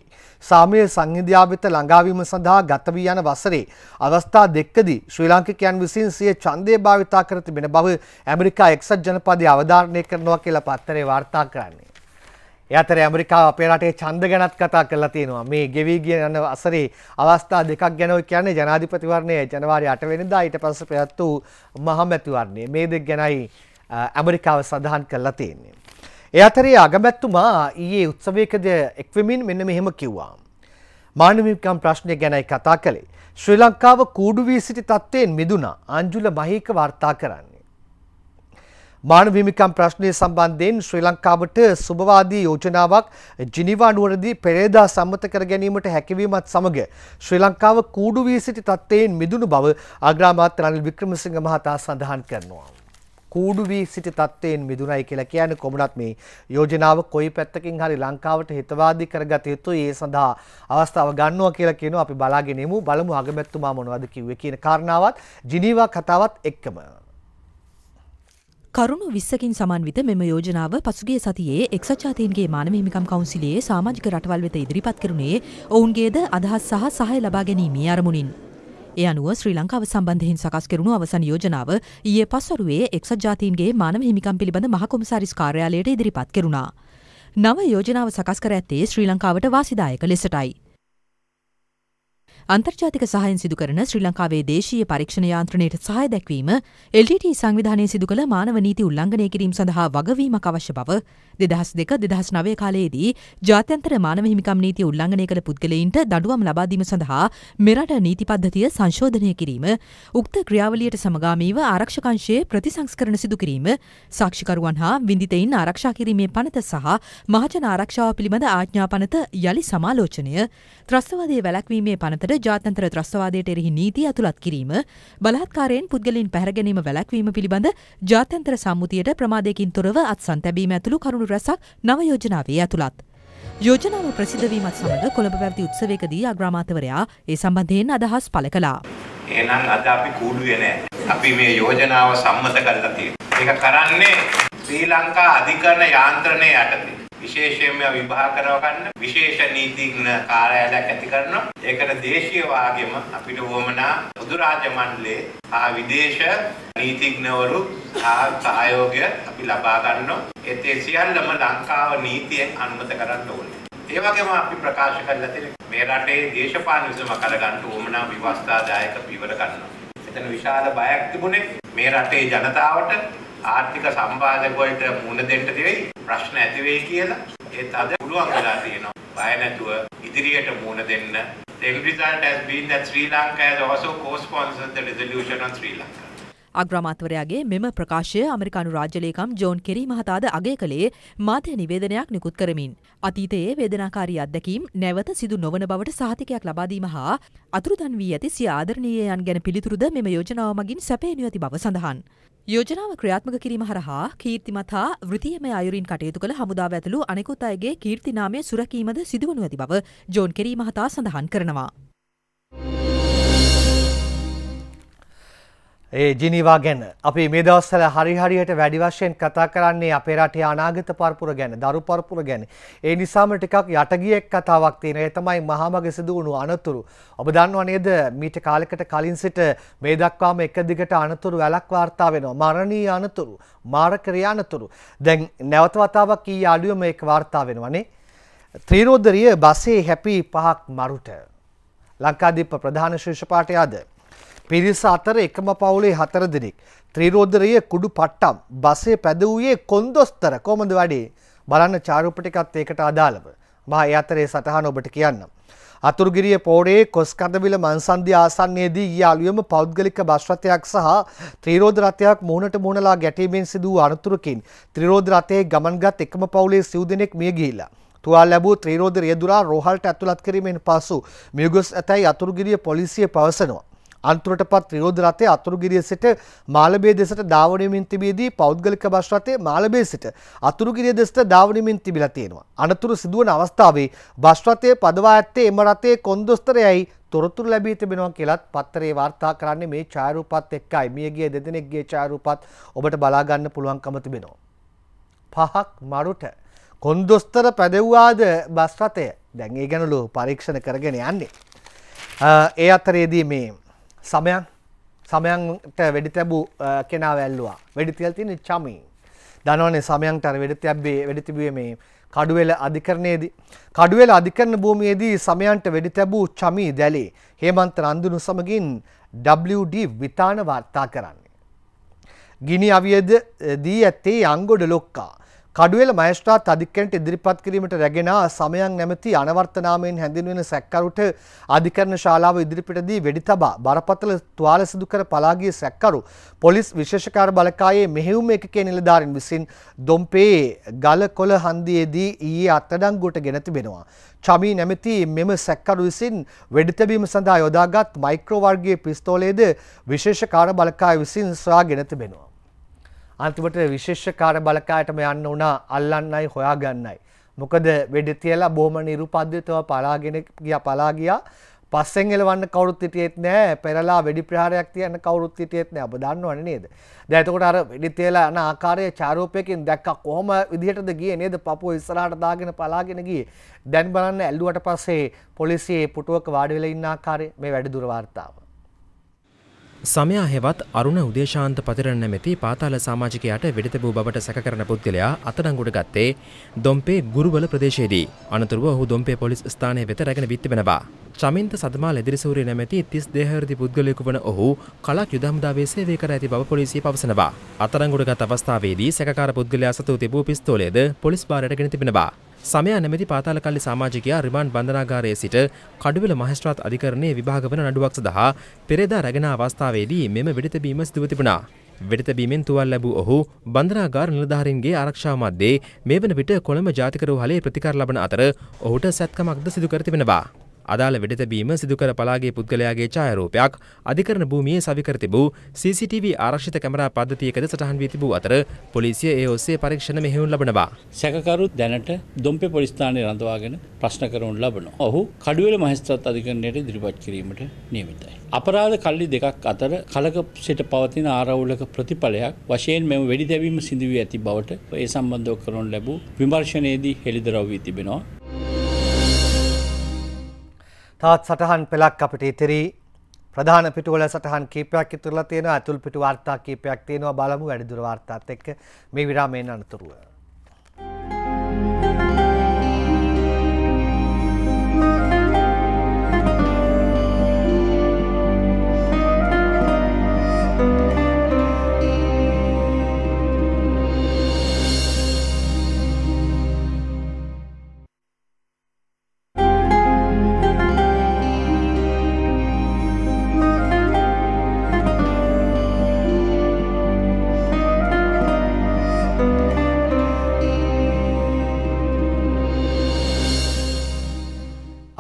සාමය සංහිඳියා වෙත ළඟාවීම සඳහා ගත වී යන වසරේ අවස්ථා දෙකදී ශ්‍රී ලාංකිකයන් විසින් සිය ඡන්දය භාවිතා කර තිබෙන බව ඇමරිකා එක්සත් ජනපදයේ අවධාරණය කරනවා කියලා පත්තරේ වාර්තා කරන්නේ. එයතර ඇමරිකාව අපේ රටේ ඡන්ද ගැනත් කතා කරලා තියෙනවා. මේ ගෙවි යන අසරේ අවස්ථා දෙකක් ගැන කියන්නේ ජනාධිපතිවරණය ජනවාරි 8 වෙනිදා ඊට පස්සේ පැවැත් වූ මහමැතිවරණය. මේ දෙක ගැනයි ඇමරිකාව සඳහන් කරලා තියෙන්නේ. ඒ අතරේ අගමැත්තුමා ඊයේ උත්සවයකද එක්වමින් මෙන්න මෙහෙම කිව්වා. මානවිකම් ප්‍රශ්නය ගැනයි කතා කළේ. ශ්‍රී ලංකාව කූඩු වී සිටි තත්ත්වයෙන් මිදුනා අංජුල මහේක වාර්තා කරන්නේ. මානවිමිකම් ප්‍රශ්නය සම්බන්ධයෙන් ශ්‍රී ලංකාවට සුභවාදී යෝජනාවක් ජිනිවා නුවරදී පෙරේදා සම්මත කර ගැනීමට හැකිවීමත් සමග ශ්‍රී ලංකාව කූඩු වී සිටි තත්ත්වයෙන් මිදුණු බව අග්‍රාමාත්‍ය රනිල් වික්‍රමසිංහ මහතා සඳහන් කරනවා. කූඩු වී සිටි තත්ත්වයෙන් මිදුණයි කියලා කියන්නේ කොමුණත් මේ යෝජනාව කොයි පැත්තකින් හරි ලංකාවට හිතවාදී කරගත යුතුයි ඒ සඳහා අවස්ථාව ගන්නවා කියලා කියනවා අපි බලාගෙන ඉමු බලමු අගමැතිතුමා මොනවද කිව්වේ කියන කාරණාවත් ජිනීවා කතාවත් එක්කම කරුණු විස්සකින් සමන්විත මෙම යෝජනාව පසුගේ සතියේ එක්සජාතීන්ගේ මානව හිමිකම් කවුන්සිලයේ සාමාජික රටවල් වෙත ඉදිරිපත් කරුණේ ඔවුන්ගේද අදහස් සහ සහය ලබා ගැනීමේ අරමුණින්. ඒ අනුව ශ්‍රී ලංකාව සම්බන්ධයෙන් සකස් කෙරුණු අවසන් යෝජනාව ඊයේ පස්වරුවේ එක්සත් ජාතීන්ගේ මානව හිමිකම් පිළිබඳ මහකොමසාරිස් කාර්යාලයට ඉදිරිපත් කෙරුණා. නව යෝජනාව සකස් කර ඇත්තේ ශ්‍රී ලංකාවට වාසිදායක ලෙසටයි. අන්තර්ජාතික සහයෙන් සිදු කරන ශ්‍රී ලංකාවේ දේශීය පරීක්ෂණ යාන්ත්‍රණයට සහය දැක්වීම LTT සංවිධානය සිදු කළ මානව නීති උල්ලංඝනය කිරීම සඳහා වගවීමක් අවශ්‍ය බව 2002 2009 කාලයේදී ජාත්‍යන්තර මානව හිමිකම් නීතිය උල්ලංඝනය කළ පුද්ගලයින්ට දඩුවම් ලබා දීම සඳහා මෙරට නීති පද්ධතිය සංශෝධනය කිරීම උක්ත ක්‍රියාවලියට සමගාමීව ආරක්ෂක අංශයේ ප්‍රතිසංස්කරණ සිදු කිරීම සාක්ෂිකරුවන් හා විඳිතයින් ආරක්ෂා කිරීමේ පනත සහ මහජන ආරක්ෂාව පිළිබඳ ආඥා පනත යළි සමාලෝචනය ත්‍රස්තවාදයේ වැළැක්වීමේ පනතට ජාතන්තර ත්‍රස්වාදයට එරෙහි නීති ඇතුළත් කිරීම බලාත්කාරයෙන් පුද්ගලින් පැහැරගැනීම වැළැක්වීම පිළිබඳ ජාත්‍යන්තර සම්මුතියට ප්‍රමාදයකින් තොරව අත්සන් තැබීම ඇතුළු කරුණු රැසක් නව යෝජනාවේ ඇතුළත්. යෝජනාව ප්‍රසිද්ධවීමත් සමඟ කොළඹ පැවති උත්සවයකදී අග්‍රාමාතවරයා ඒ සම්බන්ධයෙන් අදහස් පළ කළා. එහෙනම් අද අපි කූඩුවේ නැහැ. අපි මේ යෝජනාව සම්මත කරලා තියෙනවා. ඒක කරන්නේ ශ්‍රී ලංකා අධිකරණ යාන්ත්‍රණය යටතේ. විශේෂයෙන්ම විභාග කරනවා ගන්න විශේෂ නීතිඥ කාර්යාලයක් ඇති කරනවා. ඒකට දේශීය වාගෙම අපිට වොමනා පොදු රාජ්‍ය මණ්ඩලයේ ආ විදේශ නීතිඥවරු ආ සහයෝගය අපි ලබා ගන්නවා. ඒත් සියල්ලම ලංකාව නීතියෙන් අනුමත කරන්න ඕනේ. ඒ වගේම අපි ප්‍රකාශ කරලා තියෙන මේ රටේ දේශපාලන විසම කරගන්න උවමනා විවස්ථාදායක පියවර ගන්නවා. එතන විශාල බයක් තිබුණේ මේ රටේ ජනතාවට ආර්ථික සම්බාධකවලට මුහුණ දෙන්න දෙවෙයි ප්‍රශ්න ඇති වෙයි කියලා ඒත් අද පුළුවන් වෙලා තියෙනවා බය නැතුව ඉදිරියට මුහුණ දෙන්න The end result has been that Sri Lanka has also co-sponsored the resolution on Sri Lanka. අග්‍රාමාත්වරයාගේ මෙම ප්‍රකාශය අමරිකානු රාජ්‍යලේකම් ජෝන් කෙරී මහතාද අගය කළේ මාධ්‍ය නිවේදනයක් නිකුත් කරමින්. අතීතයේ වේදනාකාරී අත්දැකීම් නැවත සිදු නොවන බවට සාහිතිකයක් ලබාදීම හා අතුරුදන් වී ඇති සිය ආදරණීයයන් ගැන පිළිතුරුද මෙම යෝජනාව මගින් සැපේනු ඇති බව සඳහන්. යෝජනාව ක්‍රියාත්මක කිරීම හරහා කීර්තිමත් හා වෘතියමය අයුරින් කටයුතු කළ හමුදාව ඇතුළු අනෙකුත් අයගේ කීර්තිනාමය සුරකීමද සිදුවනු ඇති බව ජෝන් කෙරී මහතා සඳහන් කරනවා. ඒ ජිනිවා ගැන අපි මේ දවස්සල හරිහරියට වැඩි වශයෙන් කතා කරන්නේ අපේ රටේ අනාගත පරපුර ගැන දරු පරපුර ගැන. ඒ නිසාම ටිකක් යටගියෙක් කතාවක් තියෙන. ඒ තමයි මහාමග සිදු වුණු අනතුරු. ඔබ දන්නව නේද මීට කාලයකට කලින් සිට මේ දක්වාම එක දිගට අනතුරු වැලක් වාර්තා වෙනවා. මරණීය අනතුරු, මාරක අනතුරු. දැන් නැවත වතාවක් ඊයේ අලුයම ඒක වාර්තා වෙනවනේ. ත්‍රිරෝදරිය බසේ හැපි පහක් මරුට. ලංකාදීප ප්‍රධාන ශිෂ්‍යපාඨය අද පිරිස අතර එකම පවුලේ හතර දෙනෙක්. ත්‍රීරෝධරය කුඩු පට්ටම් බසේ පැදවූයේ කොන්දොස්තර කොමද වැඩේ බලන්න චාරුපටිකත් ඒකට අදාළව. මා ඒ අතරේ සටහන ඔබට කියන්න. අතුරුගිරිය පෝරේ කොස්කඳවිල මන්සන්ධි ආසන්නයේදී ගිය අලුයම පෞද්ගලික බස් රථයක් සහ ත්‍රිරෝද රථයක් මුහුණට මුහුණලා ගැටීමෙන් සිදු වූ අනතුරකින් ත්‍රිරෝද රථයේ ගමන්ගත් එකම පවුලේ සිව් දෙනෙක් මිය ගිහිලා. තුවාල ලැබූ ත්‍රිරෝද රියදුරා රෝහලට ඇතුළත් කිරීමෙන් පසු මියගොස් ඇතැයි අතුරුගිරිය පොලිසිය පවසනවා. අන්තුරටපත් විරෝධ රථය අතුරුගිරිය සිට මාලබේ දෙසට ධාවනයමින් තිබේදී පෞද්ගලික බස් රථය මාලබේ සිට අතුරුගිරිය දෙසට ධාවනයමින් තිබිලා තියෙනවා. අනතුරු සිදුවන අවස්ථාවේ බස් රථය පදවා ඇත්තේ එම රථයේ කොන්දොස්තරයයි තොරතුරු ලැබී තිබෙනවා කියලත් පත්තරේ වාර්තා කරන්නේ මේ ඡායරූපත් එක්කයි. මියගිය දෙදෙනෙක්ගේ ඡායරූපත් ඔබට බලා ගන්න පුළුවන්කම තිබෙනවා. පහක් මරුට කොන්දොස්තර පැදව්වාද බස් රථය දැන් ඒ ගැනලු පරීක්ෂණ කරගෙන යන්නේ. ඒ අතරේදී මේ සමයන් සමයන්ට වැඩි තැබූ කෙනා වැල්ලවා වැඩිතිල් තියෙන චමින් දනවනේ සමයන්ට වැඩි තැබ්බේ වැඩි තිබුවේ මේ කඩුවෙල අධිකරණයේදී කඩුවෙල අධිකරණ භූමියේදී සමයන්ට වැඩි තැබූ චමී දැලේ හේමන්ත රන්දුනු සමගින් WD විතාන වාර්තා කරන්නේ ගිනි අවියද දී ඇත්තේ අංගොඩ ලොක්කා කඩුවෙල මහේස්ත්‍රාත් අධිකරණයට ඉදිරිපත් කිරීමට රැගෙන සමයන් නැමැති අනවර්තනාමයෙන් හැඳින්වෙන සැකකරුට අධිකරණ ශාලාව ඉදිරිපිටදී වෙඩි තබා බරපතල තුවාල සිදු කර පලා ගිය සැකකරු පොලිස් විශේෂ කාර්ය බලකායේ මෙහෙයුම එකකේ නිලධාරීන් විසින් දොම්පේ ගලකොළ හන්දියේදී ඊයේ අත්අඩංගුවට ගෙන තිබෙනවා. චමී නැමැති මෙම සැකකරු විසින් වෙඩි තැබීම සඳහා යොදාගත් මයික්‍රෝ වර්ගයේ පිස්තෝලයේද විශේෂ කාර්ය බලකාය විසින් සොයාගෙන තිබෙනවා. අන්තිමට විශේෂ කාර්ය බලකායටම යන්න උනා අල්ලන්නයි හොයාගන්නයි. මොකද වෙඩි තියලා බොහොම නිරුපද්‍රිතව පලාගෙන ගියා පලා ගියා. පස්සෙන් එලවන්න කවුරුත් හිටියෙත් නෑ. පෙරලා වෙඩි ප්‍රහාරයක් තියන්න කවුරුත් හිටියෙත් නෑ. ඔබ දන්නවනේ නේද? දැන් එතකොට අර වෙඩි තියලා යන ආකාරයේ චාරූපයකින් දැක්කා කොහොම විදිහටද ගියේ නේද? පපුව ඉස්සරහට දාගෙන පලාගෙන ගියේ. දැන් බලන්න ඇල්ලුවට පස්සේ පොලිසියේ පුටුවක වාඩි වෙලා ඉන්න ආකාරය මේ වැඩි දුර වාර්තාව. සමයා හෙවත් අරුණ උදේශාන්ත පතිරණ නැමැති පාතාල සමාජිකයාට වෙඩිතබූ බවට සැකකරන පුද්ගලයා අතනංගුට ගත්තේ දොම්පේ ගුරුවල ප්‍රදේශයේදී. අනතුරුව ඔහු දොම්පේ පොලිස් ස්ථානය වෙත රැගෙන විත්තිබෙනවා. චමින්ත සදමා ලෙදිරිසූරිය නැමැති තිස් දෙහරදි පුද්ගලයෙකු වන ඔහු කලක් යුදහමුදාවේ සේවය කර ඇති බව පොලිසිය පවසනවා. අතරංගුඩගත් අවස්ථාවේදී සැකකාර පුද්ගලයා සතු තිබූ පිස්තෝලයද පොලිස් භාරයට ගෙන තිබෙනවා. සමය නැමැති පාතාල කල්ලි සමාජිකයා රිමාන්ඩ් බන්ධනාගාරයේ සිට කඩුවෙල මහේස්ත්‍රාත් අධිකරණයේ විභාග වන නඩුවක් සඳහා පෙරේදා රැගෙන අවස්ථාවේදී මෙම වෙඩිතබීම සිදුව තිබුණා. වෙඩිතබීමෙන් තුවල් ලැබූ ඔහු බන්ධනාගාර නිලධාරීන්ගේ ආරක්ෂාව මැද්දේ මේ වන විට කොළඹ ජාතිකරු හලේ ප්‍රතිකාර ලබන අතර ඔහුට සැත්කමක්ද සිදු කර තිබෙනවා. අදාළ වෙඩතැබීම සිදුකර පලාගේ පුද්ගලයාගේ ඡායරූපයක් අධිකරණ භූමියේ සවිකර තිබූ CCTV ආරක්ෂිත කැමරා පද්ධතියකද සටහන් වී තිබූ අතර පොලිසිය ඒ ඔස්සේ පරීක්ෂණ මෙහෙයුම් ලබනවා. සැකකරුත් දැනට දොම්පේ පොලිස් ස්ථානයේ රඳවාගෙන ප්‍රශ්න කරනු ලබනවා. ඔහු කඩුවෙල මහේස්ත්‍රාත් අධිකරණයට ඉදිරිපත් කිරීමට නියමිතයි. අපරාධ කල්ලි දෙකක් අතර කලක සිට පවතින ආරවුලක ප්‍රතිඵලයක් වශයෙන් මෙම වෙඩි දැවීම සිදුවී ඇති බවට ඒ සම්බන්ධව කරනු ලැබූ විමර්ශනයේදී හෙළිදරව් වී තිබෙනවා. තවත් සටහන් පෙළක් අපිට ඉතිරි ප්‍රධාන පිටුවල සටහන් කීපයක් ඉතුරලා තියෙනවා. අතුල් පිටු වාර්තා කීපයක් තියෙනවා. බලමු වැඩිදුර වාර්තාත් එක්ක මේ විරාමයෙන් අනතුරුව.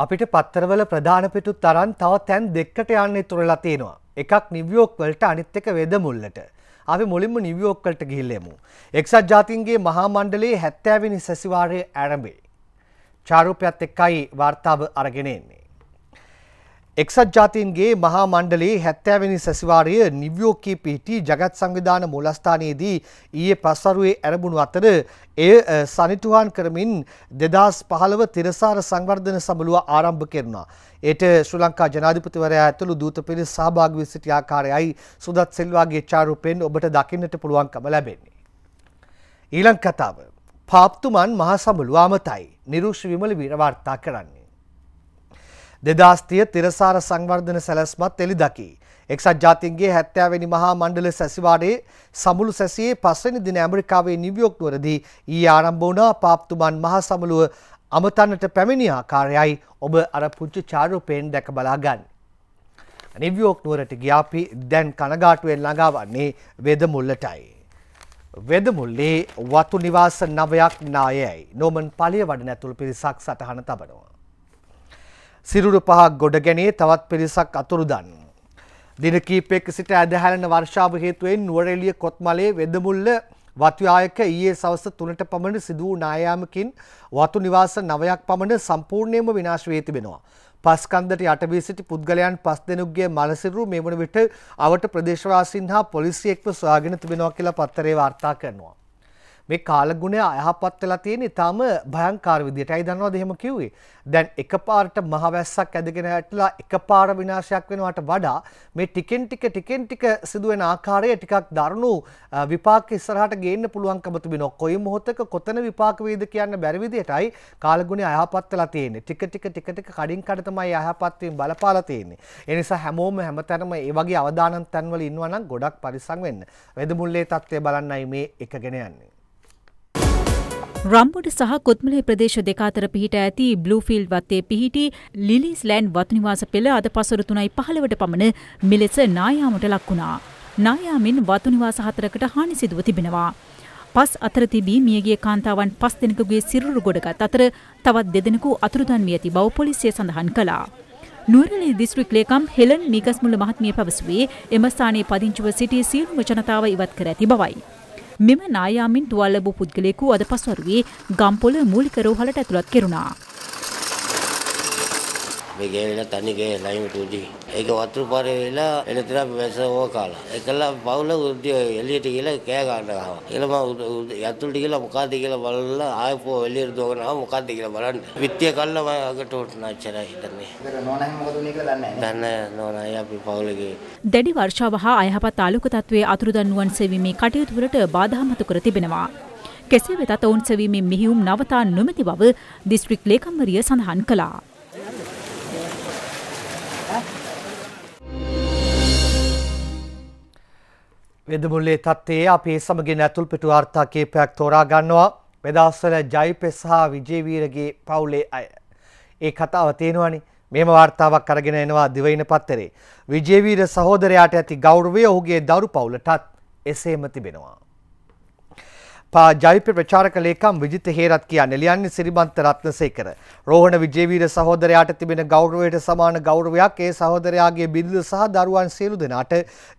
අපිට පත්තරවල ප්‍රධාන පිටු තරන් තව තැන් දෙක්කට යන්න තුරලා තියෙනවා. එකක් නිවියෝක් වලට අනිත් එක වෙදමුල්ලට. අපි මුලින්ම නිවියෝක්කලට ගිහිල්ලෙමු. එක්සත් ජාතින්ගේ මහා මණ්ඩලේ හැත්තෑවිනි සැසිවාරය ඇරඹේ. චාරූපයත් එක්කයි වාර්තාව අරගෙනෙන්නේ. එක්සත් ජාතීන්ගේ මහා මණ්ඩලේ හැත්තෑවැනි සැසිවාරය නිව්යෝකයේ පිහිටි ජගත් සංවිධාන මූලස්ථානයේදී ඊයේ පස්වරුවේ ඇරඹුණු අතර එය සනිටුහන් කරමින් දෙදස් පහළව තිරසාර සංවර්ධන සමළුව ආරම්භ කරනවා. එයට ශ්‍රී ලංකා ජනාධිපතිවරයා ඇතුළු දූත පිරිස් සහභාගී වී සිටි ආකාරයයි සුදත් සෙල්වාගේ චාරුපෙන් ඔබට දකින්නට පුළුවන්කම ලැබෙන්නේ. ඊළඟ කතාව. පාප්තුමන් මහා සමුළුව අමතයි. නිරුෂ් විමල වීරවාර්තා කරන්නේ. දෙදස්තිය තිරසාර සංවර්ධන සැලැස්මත් එළිදකි. එක්සත් ජාතින්ගේ හැත්තෑවැනි මහා මණ්ඩල සැසිවාඩේ සමුළු සැසේ පස්වනි දින ඇමරිකාවේ නිවියෝක්නුවරදී ඊ ආරම්භෝනා පාප්තුමන් මහා සමුළුව අමතන්නට පැමිණි ආකාරයයි ඔබ අර පුංචි චාරූපයෙන් දැක බලා ගන්න. නිවියෝක් නුවරට ගියාපි දැන් කනගාටුවෙන් ළඟාවන්නේ වෙදමුල්ලටයි. වෙදමුල්ලේ වතු නිවාස නවයක් නායයයි නෝමන් පලිය වඩ නැතුළ පිරිසක් සටහන තබනවා. සිරුරු පහක් ගොඩ ගැනේ තවත් පිරිසක් අතුරුදන්. දින කීපයක සිට ඇදහැලෙන වර්ෂාව හේතුවෙන් නුවරඑළිය කොත්මලේ වෙදමුල්ල වතුආයක ඊයේ සවස 3ට පමණ සිදු වූ නායාමකින් වතු නිවාස 9ක් පමණ සම්පූර්ණයෙන්ම විනාශ වී තිබෙනවා. පස්කන්දට යට වී සිටි පුද්ගලයන් පස් දෙනෙකුගේ මලසිරු මේ වන විට අවට ප්‍රදේශවාසීන් හා පොලිසිය එක්ව සොයාගෙන තිබෙනවා කියලා පත්තරේ වාර්තා කරනවා. මේ කාලගුණය අයහපත් වෙලා තියෙන ඊටාම භයංකාර විදියට. ඇයි දන්නවද එහෙම කිව්වේ? දැන් එකපාරට මහවැස්සක් ඇදගෙන හැටලා එකපාර විනාශයක් වෙනවට වඩා මේ ටිකෙන් ටික ටිකෙන් ටික සිදුවෙන ආකාරය ටිකක් දරුණු විපාක ඉස්සරහට ගේන්න පුළුවන්කම තිබෙනවා. කොයි මොහොතක කොතන විපාක වේද කියන්න බැරි විදියටයි කාලගුණය අයහපත් වෙලා තියෙන්නේ. ටික ටික ටික ටික කඩින් කඩ තමයි අයහපත් වීම බලපාලා තියෙන්නේ. ඒ නිසා හැමෝම හැමතැනම ඒ වගේ අවදානම් තැන්වල ඉන්නවා නම් ගොඩක් පරිස්සම් වෙන්න. වෙදමුල්ලේ தත්ත්වය බලන්නයි මේ එකගෙන යන්නේ. රම්බුඩ සහ කොත්මලේ ප්‍රදේශ දෙක අතර පිහිට ඇති බ්ලූෆිල්ඩ් වත්තේ පිහිටි ලිලිස්ලෑන්ඩ් වතුනිවාස පෙළ අද පසුර 3:15ට පමණ මෙලෙස නායාමට ලක් වුණා. නායාමෙන් වතුනිවාස හතරකට හානි සිදුව තිබෙනවා. පස් අතර තිබී මියගිය කාන්තාවන් පස් දෙනෙකුගේ සිරුරු ගොඩගත් අතර තවත් දෙදෙනෙකු අතුරුදන් වී ඇති බව පොලිසිය සඳහන් කළා. නුවරලේ දිස්ත්‍රික් ලේකම් හෙලන් මීගස්මුල මහත්මිය පැවසුවේ එම ස්ථානයේ පදිංචිව සිටි සියලුම ජනතාව ඉවත් කර ඇති බවයි. මෙම නායාමින් තුවාල ලැබූ පුද්ගලයෙකු අද පස්වරුවේ ගම්පොළ මූලික රෝහලට ඇතුළත් කෙරුණා. මේ ගෑවෙලා තනි ගෑ ලයිමට උඩි. ඒක වතුර පාරේ වෙලා එනතර අපි වැස ඕව කාලා. ඒකලා පවුල එළියට ගිහලා කෑ ගන්න ගහනවා. ඒකලා මම යතුල්ට ගිහලා මොකද්ද කියලා බලලා ආයෙපෝ එළියට දුවගෙන ආව මොකද්ද කියලා බලන්න. විත්‍ය කල්ලා මම අගට උටුනා ඉච්චරයි හිතන්නේ. ඒක නෝනා හැම මොකද උනේ කියලා දන්නේ නැහැ. දන්නේ නෝනා අපි පවුලගේ දැඩි වර්ෂාව හා අයහපත් ආලෝක තත්ත්වයේ අතුරුදන්වන් සෙවීමේ කටයුතු වලට බාධා මතු කර තිබෙනවා. කෙසේ වෙතත් ඔවුන් සෙවීමේ මෙහියුම් නවතා නොමැති බව දිස්ත්‍රික් ලේකම්වරිය සඳහන් කළා. වෙදමුල්ලේ තත්ත්වයේ අපේ සමගින් ඇතුල්පිටු වාර්තා කීපයක් තෝරා ගන්නවා. වෙදස්වල ජයිපෙස් හා විජේවීරගේ පවුලේ අය. ඒ කතාව තියෙනවනේ. මෙහෙම වාර්තාවක් අරගෙන එනවා දිවයින පත්තරේ. විජේවීර සහෝදරයාට ඇති ගෞරවය ඔහුගේ දරු පවුලටත් එසේම තිබෙනවා. පා ජවිප ප්‍රචාරක ලේකම් විජිත හේරත් කියන්නේ ලියන්නේ සිරිබන්ත රත්නසේකර. රෝහණ විජේවීර සහෝදරයාට තිබෙන ගෞරවයට සමාන ගෞරවයක් ඒ සහෝදරයාගේ බිරිඳ සහ දරුවන් සියලු දෙනාට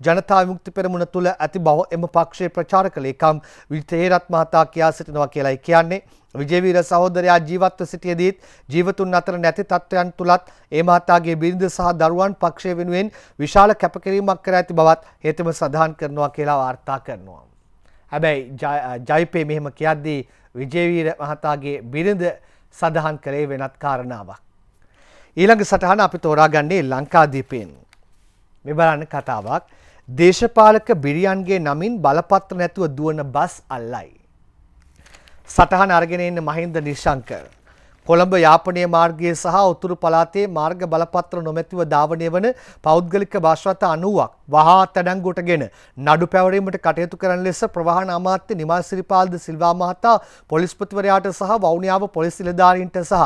ජනතා විමුක්ති පෙරමුණ තුල ඇති බව එම පක්ෂයේ ප්‍රචාරක ලේකම් විජිත හේරත් මහතා කියා සිටිනවා කියලායි කියන්නේ. විජේවීර සහෝදරයා ජීවත්ව සිටියදීත් ජීවතුන් අතර නැති තත්ත්වයන් තුලත් ඒ මහතාගේ බිරිඳ සහ දරුවන් පක්ෂය වෙනුවෙන් විශාල කැපකිරීමක් කර ඇති බවත් හේතුම සඳහන් කරනවා කියලා වාර්තා කරනවා. හැබැයි ජයිපේ මෙහෙම කියද්දී විජේවීර මහතාගේ බිරිඳ සඳහන් කළේ වෙනත් කාරණාවක්. ඊළඟ සටහන අපි තෝරාගන්නේ ලංකාදීපයෙන්. මෙ බලන්න කතාවක් දේශපාලක බිරියන්ගේ නමින් බලපත්‍ර නැතුව දුවන බස් අල්ලයි. සටහන අරගෙන එන්න මහින්ද නිශංකර. කොළඹ යාපනය මාර්ගයේ සහ උතුරු පළාතේ මාර්ග බලපත්‍ර නොමැතිව ධාවනය වන පෞද්ගලික භාෂවත අනුවක් වහා තැඩංගොටගෙන නඩු පැවරීමට කටයුතු කරන ලෙස ප්‍රවාහන අමාත්‍ය නිමල් සිරිපාල්ද සිල්වා මහතා පොලිස්පතිවරයාට සහ වවුනියාව පොලිස් නිලධාරීන්ට සහ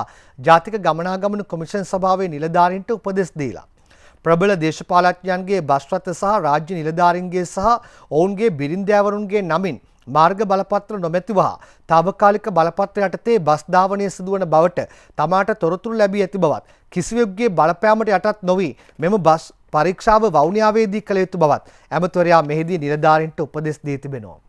ජාතික ගමනාගමන කොමිෂන් සභාවේ නිලධාරීන්ට උපදෙස් දීලා. ප්‍රබල දේශපාලඥයන්ගේ භාෂවත සහ රාජ්‍ය නිලධාරීන්ගේ සහ ඔවුන්ගේ බිරින්දෑවරුන්ගේ නමින් මාර්ග බලපත්‍ර නොමැතිවා තාවකාලික බලපත්‍ර යටතේ බස් ධාවනය සිදුවන බවට තමාට තොරතුරු ලැබී ඇති බවත් කිසිවෙකුගේ බලපෑමට යටත් නොවී මෙම බස් පරීක්ෂාව වවුනියාවේදී කළ යුතු බවත් ඇමතුවරයා මෙහිදී නිලධාරීන්ට උපදෙස් දී තිබෙනවා.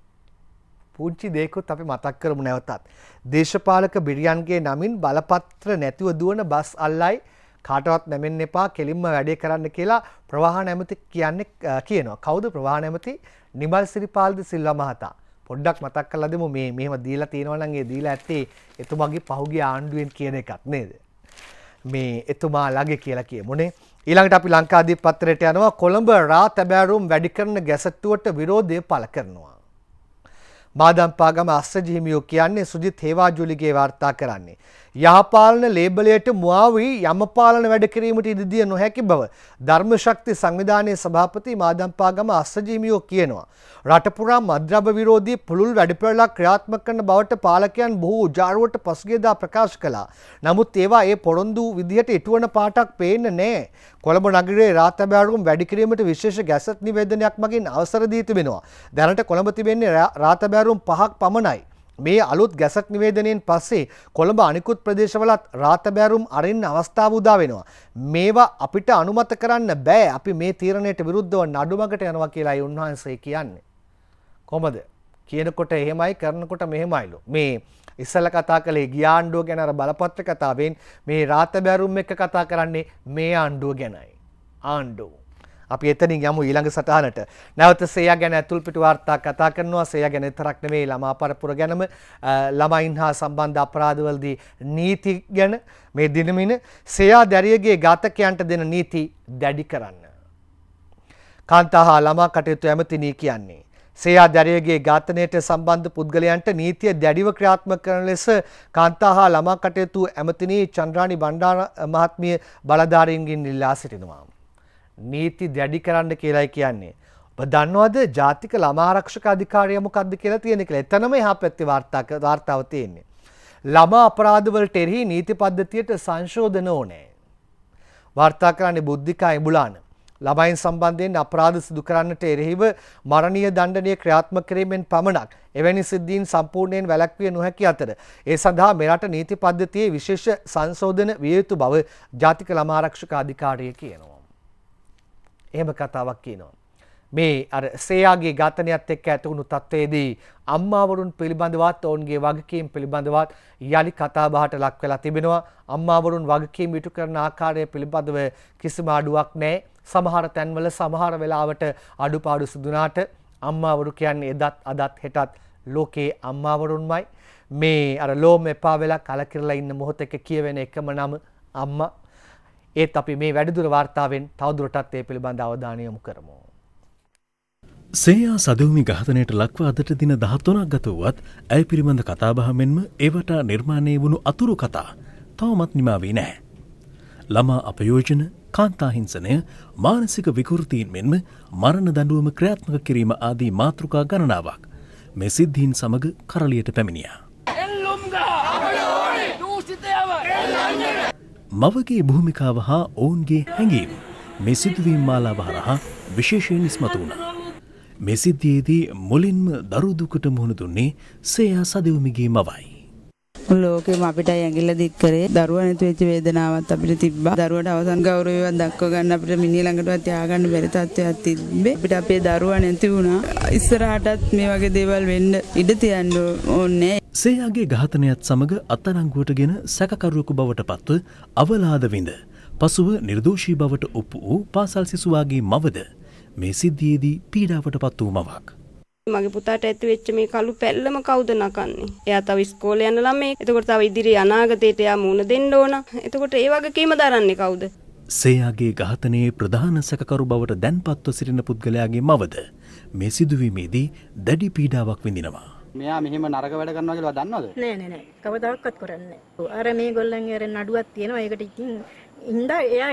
පුංචි දේකුත් අපි මතක් කරමු නැවතත්. දේශපාලක බිරියන්ගේ නමින් බලපත්‍ර නැතිව දුවන බස් අල්ලයි කාටවත් නැමෙන්න එපා කෙලින්ම වැඩේ කරන්න කියලා ප්‍රවාහන ඇමති කියන්නේ කියනවා. කවුද ප්‍රවාහන ඇමති? නිමල් සිරිපාල්ද සිල්වා මහතා. පොඩ්ඩක් මතක් කරලා දෙමු මේ මෙහෙම දීලා තියෙනවා නම් ඒ දීලා ඇත්තේ එතුමාගේ පහුගිය ආණ්ඩුවෙන් කියන එකක් නේද මේ එතුමා ළඟේ කියලා කියමුනේ ඊළඟට අපි ලංකාදීප පත්‍රයට යනවා කොළඹ රාතැබෑරුම් වැඩි කරන ගැසට්ටුවට විරෝධය පළ කරනවා මාදම්පාගම අස්සජ හිමියෝ කියන්නේ සුජිත් හේවාජුලිගේ වාර්තා කරන්නේ යහපාලන ලේබලයට මුවා වී යමපාලන වැඩ කිරීමට ඉදිදිය නොහැකි බව ධර්ම ශක්ති සංවිධානයේ සභාපති මාදම්පාගම අස්සජීමියෝ කියනවා. රටපුරා මද්‍රව්‍ය විරෝධී පුළුල් වැඩපිළිවෙළක් ක්‍රියාත්මක කරන බවට පාලකයන් බොහෝ උජාරුවට පසුගියදා ප්‍රකාශ කළා. නමුත් ඒවා ඒ පොරොන්දු විදිහට ඉටුවන පාටක් පේන්නේ නැහැ. කොළඹ නගරයේ රාතබෑරුම් වැඩි කිරීමට විශේෂ ගැසට් නිවේදනයක් මගින් අවසර දී තිබෙනවා. දැනට කොළඹ තිබෙන්නේ රාතබෑරුම් පහක් පමණයි. මේ අලුත් ගැසට් නිවේදනයෙන් පස්සේ කොළඹ අනිකුත් ප්‍රදේශවලත් රාතබෑරුම් අරින්න අවස්ථාව උදා වෙනවා. මේවා අපිට අනුමත කරන්න බෑ. අපි මේ තීරණයට විරුද්ධව නඩුමකට යනවා කියලායි උන්වහන්සේ කියන්නේ. කොහමද? කියනකොට එහෙමයි කරනකොට මෙහෙමයිලු. මේ ඉස්සල කතා කළේ ගිය ආණ්ඩුව ගැන අර බලපත්‍ර කතාවෙන් මේ රාතබෑරුම් එක කතා කරන්නේ මේ ආණ්ඩුව ගැනයි. ආණ්ඩුව අපි එතනින් යමු ඊළඟ සටහනට. නැවත සේයා ගැන ඇතුල් පිටු වාර්තා කතා කරනවා. සේයා ගැන විතරක් නෙමෙයි ළමා පරපුර ගැනම ළමයින් හා සම්බන්ධ අපරාධවලදී නීති ගැන මේ දිනමින සේයා දැරියගේ ඝාතකයන්ට දෙන නීති දැඩි කරන්න. කාන්තා හා ළමා කටයුතු ඇමතිනී කියන්නේ. සේයා දැරියගේ ඝාතනයට සම්බන්ධ පුද්ගලයන්ට නීතිය දැඩිව ක්‍රියාත්මක කරන ලෙස කාන්තා හා ළමා කටයුතු ඇමතිනී චන්ද්‍රානි බණ්ඩාර මහත්මිය බලධාරීන්ගෙන් ඉල්ලා සිටිනවා. නීති දැඩි කරන්න කියලායි කියන්නේ. ඔබ දන්නවද ජාතික ළමා ආරක්ෂක අධිකාරිය මොකක්ද කියලා තියෙන කියලා. එතනම එහා පැත්තේ වාර්තාක වාර්තාව තියෙන්නේ. ළමා අපරාධවලට එරෙහි නීති පද්ධතියට සංශෝධන ඕනේ. වාර්තා කරන්නේ බුද්ධිකා ඉඹුලාන. ළමයින් සම්බන්ධයෙන් අපරාධ සිදු කරන්නට එරෙහිව මරණීය දණ්ඩනය ක්‍රියාත්මක කිරීමෙන් පමණක් එවැනි සිද්ධීන් සම්පූර්ණයෙන් වැළැක්විය නොහැකි අතර ඒ සඳහා මෙරට නීති පද්ධතියේ විශේෂ සංශෝධන විය යුතු බව ජාතික ළමා ආරක්ෂක අධිකාරිය කියනවා. එහෙම කතාවක් කියනවා. මේ අර සේයාගේ ඝාතනයත් එක්ක ඇති වුණු තත්ත්වයේදී අම්මාවරුන් පිළිබඳවත් ඔවුන්ගේ වගකීම් පිළිබඳවත් යලි කතාබහට ලක් වෙලා තිබෙනවා. අම්මාවරුන් වගකීම් ඉටු කරන ආකාරය පිළිබඳව කිසිම අඩුවක් නැහැ. සමහර තැන්වල සමහර වෙලාවට අඩුපාඩු සිදුනාට අම්මාවරු කියන්නේ එදත් අදත් හෙටත් ලෝකේ අම්මාවරුන්මයි. මේ අර ලෝම එපා වෙලා කලකිරලා ඉන්න මොහොතක කියවෙන එකම නම අම්මා ඒත් අපි මේ වැඩිදුර වාර්තාවෙන් තවදුරටත් ඒ පිළිබඳ අවධානය යොමු කරමු. සේයා සදවමි ගාතනයට ලක්ව අදට දින දහත්වනක් ගතවුවත් ඇය පිරිබඳ කතාබහ මෙන්ම ඒවට නිර්මාණය වුණු අතුරු කතා තවමත් නිමාවී නෑ. ළමා අපයෝජන කාන්තාහිංසනය මානසික විකෘතිීන් මෙන්ම මරණ දඩුවම ක්‍රියාත්මක කිරීම ආදී මාතෘකා ගණනාවක් මෙ සිද්ධීන් සමඟ කරලියට පැමිණියා. මවගේ භූමිකාව හා ඔවුන්ගේ හැඟීම් මේ සිදුවීම් මාලාව හරහා විශේෂයෙන් ඉස්මතු වුණා. මේ සිද්ධියේදී මුලින්ම දරුදුකට මුහුණ දුන්නේ සේයා සදවමිගේ මවයි. ලෝකෙම අපිට ඇඟිල්ල දික් කරේ දරුවා නැති වෙච්ච වේදනාවක් අපිට තිබ්බා. දරුවට අවසන් ගෞරවයක් දක්ව ගන්න අපිට මිනිහ ළඟටවත් තියාගන්න බැරි තත්ත්වයක් තිබ්බේ. අපිට අපේ දරුවා නැති වුණා. ඉස්සරහටත් මේ වගේ දේවල් වෙන්න ඉඩ තියන්න ඕනේ. සේයාගේ ඝාතනයත් සමග අත්අඩංගුවටගෙන සැකකරුවෙකු බවට පත්ව අවලාද විඳ පසුව නිර්දෝෂී බවට ඔප්පු වූ පාසල් සිසුවාගේ මවද මේ සිද්ධියේදී පීඩාවට පත් වූ මවක්. මගේ පුතාට ඇති වෙච්ච මේ කළු පැල්ලම කවුද නකන්නේ? එයා තව ඉස්කෝලේ යන ළමයි. එතකොට තව ඉදිරි අනාගතයට එයා මුණ දෙන්න ඕන. එතකොට ඒ වගකීම දරන්නේ කවුද? සේයාගේ ඝාතනයේ ප්‍රධාන සැකකරු බවට දැන්පත්ව සිටින පුද්ගලයාගේ මවද මේ සිදුවීමේදී දැඩි පීඩාවක් විඳිනවා. මෙයා මෙහෙම නරක වැඩ කරනවා කියලා දන්නවද? නෑ නෑ නෑ. කවදාවත් කරන්නේ නෑ. අර මේ ගොල්ලන්ගේ අර නඩුවක් තියෙනවා. ඒකට ඉතින් ඉන්ද එයා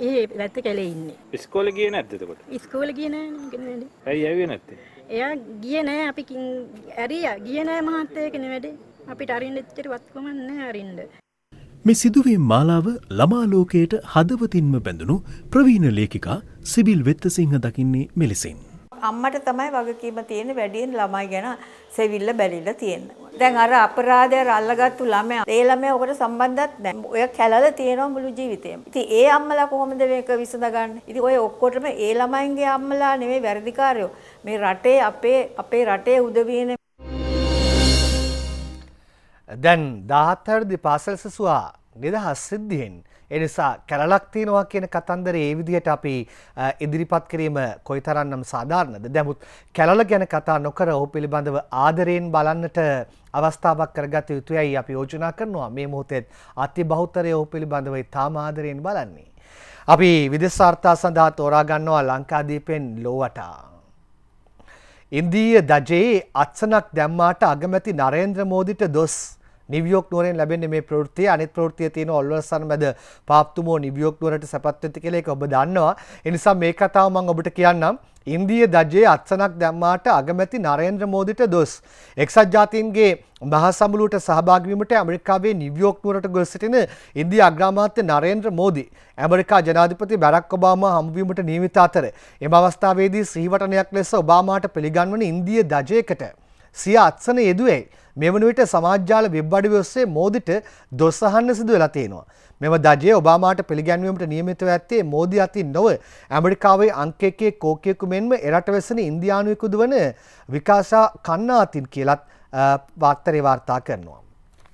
ඒ වැත්ත කැලේ ඉන්නේ. ඉස්කෝලේ ගියේ නැද්ද එතකොට? ඉස්කෝලේ ගියේ නෑ නේද? ඇයි ආවේ නැත්තේ? එයා ගියේ නෑ අපි ඇරියා ගියේ නෑ මහත්තයා කියන වැඩේ. අපිට අරින්න එච්චර වත්කමක් නෑ අරින්න. මේ සිදුවීම් මාලාව ළමා ලෝකයට හදවතින්ම බැඳුණු ප්‍රවීණ ලේඛිකා සිබිල් වෙත්තසිංහ දකින්නේ මෙලෙසින්. අම්මට තමයි වගකීම තියෙන්නේ වැඩියෙන් ළමයි ගැන සෙවිල්ල බැලිලා තියෙන්නේ. දැන් අර අපරාධය අල්ලගත්තු ළමයා ඒ ළමයා ඔකට සම්බන්ධයක් නැහැ. ඔය කැළල තියෙනවා මුළු ජීවිතේම. ඉතින් ඒ අම්මලා කොහොමද මේක විසඳගන්නේ? ඉතින් ඔය ඔක්කොටම ඒ ළමයින්ගේ අම්මලා නෙමෙයි වැරදිකාරයෝ. මේ රටේ අපේ අපේ රටේ උදවියනේ දැන් 14 දෙපාසල් සසුවා නිදහස් සිද්ධියෙන් එනිසා කැරලක් තියෙනවා කියන කතන්දරේ ඒ විදිහට අපි ඉදිරිපත් කිරීම කොයිතරම්නම් සාධාරණද? දැමුත් කැරල ගැන කතා නොකර ඔහු පිළිබඳව ආදරයෙන් බලන්නට අවස්ථාවක් කරගත යුතුයයි අපි යෝජනා කරනවා. මේ මොහොතේ අති බහුතරය ඔහු පිළිබඳව ඉතාම ආදරයෙන් බලන්නේ. අපි විදේශ වාර්තා සඳහා තෝරා ගන්නවා ලංකාදීපෙන් ලෝවටා. ඉන්දීය දජයේ අත්සනක් දැම්මාට අගමැති නරේන්ද්‍ර මෝදිට දොස් නිවියෝක් නුවරෙන් ලැබෙන්නේ මේ ප්‍රවෘත්තිය අනිත් ප්‍රවෘත්තිය තියෙන ඔල්වර්සන් මැද පාප්තුමෝ නිවියෝක් නුවරට සැපත් වෙති කියලා ඒක ඔබ දන්නවා ඒ නිසා මේ කතාව මම ඔබට කියන්නම් ඉන්දිය දජයේ අත්සනක් දැම්මාට අගමැති නරේන්ද්‍ර මෝදිට දොස් එක්සත් ජාතීන්ගේ මහසමුලුවට සහභාගීවීමට ඇමරිකාවේ නිව්යෝක් නුවරට ගොස් සිටින ඉන්දියා අග්‍රාමාත්‍ය නරේන්ද්‍ර මෝදි ඇමරිකා ජනාධිපති බැරක් ඔබාමා හමුවීමට නියමිත අතර එම අවස්ථාවේදී සිහිවටනයක් ලෙස ඔබාමාට පිළිගන්වන ඉන්දිය දජයකට සිය අත්සන යෙදුවයි. මෙවන විට සමාජාල වෙබ් අඩවි ඔස්සේ මෝදිට දොස්සහන්න සිදු වෙලා තියෙනවා. මෙම දජය ඔබාමාට පිළිගැන්වීමට නියමිතව ඇත්තේ මෝදි අතින් නොව ඇමරිකාවේ අංක එකේ කෝකියෙකු මෙන්ම එරට වෙසෙන ඉන්දියානුවෙකුද වන විකාශා කන්නා අතින් කියලත් වාර්තරේ වාර්තා කරනවා.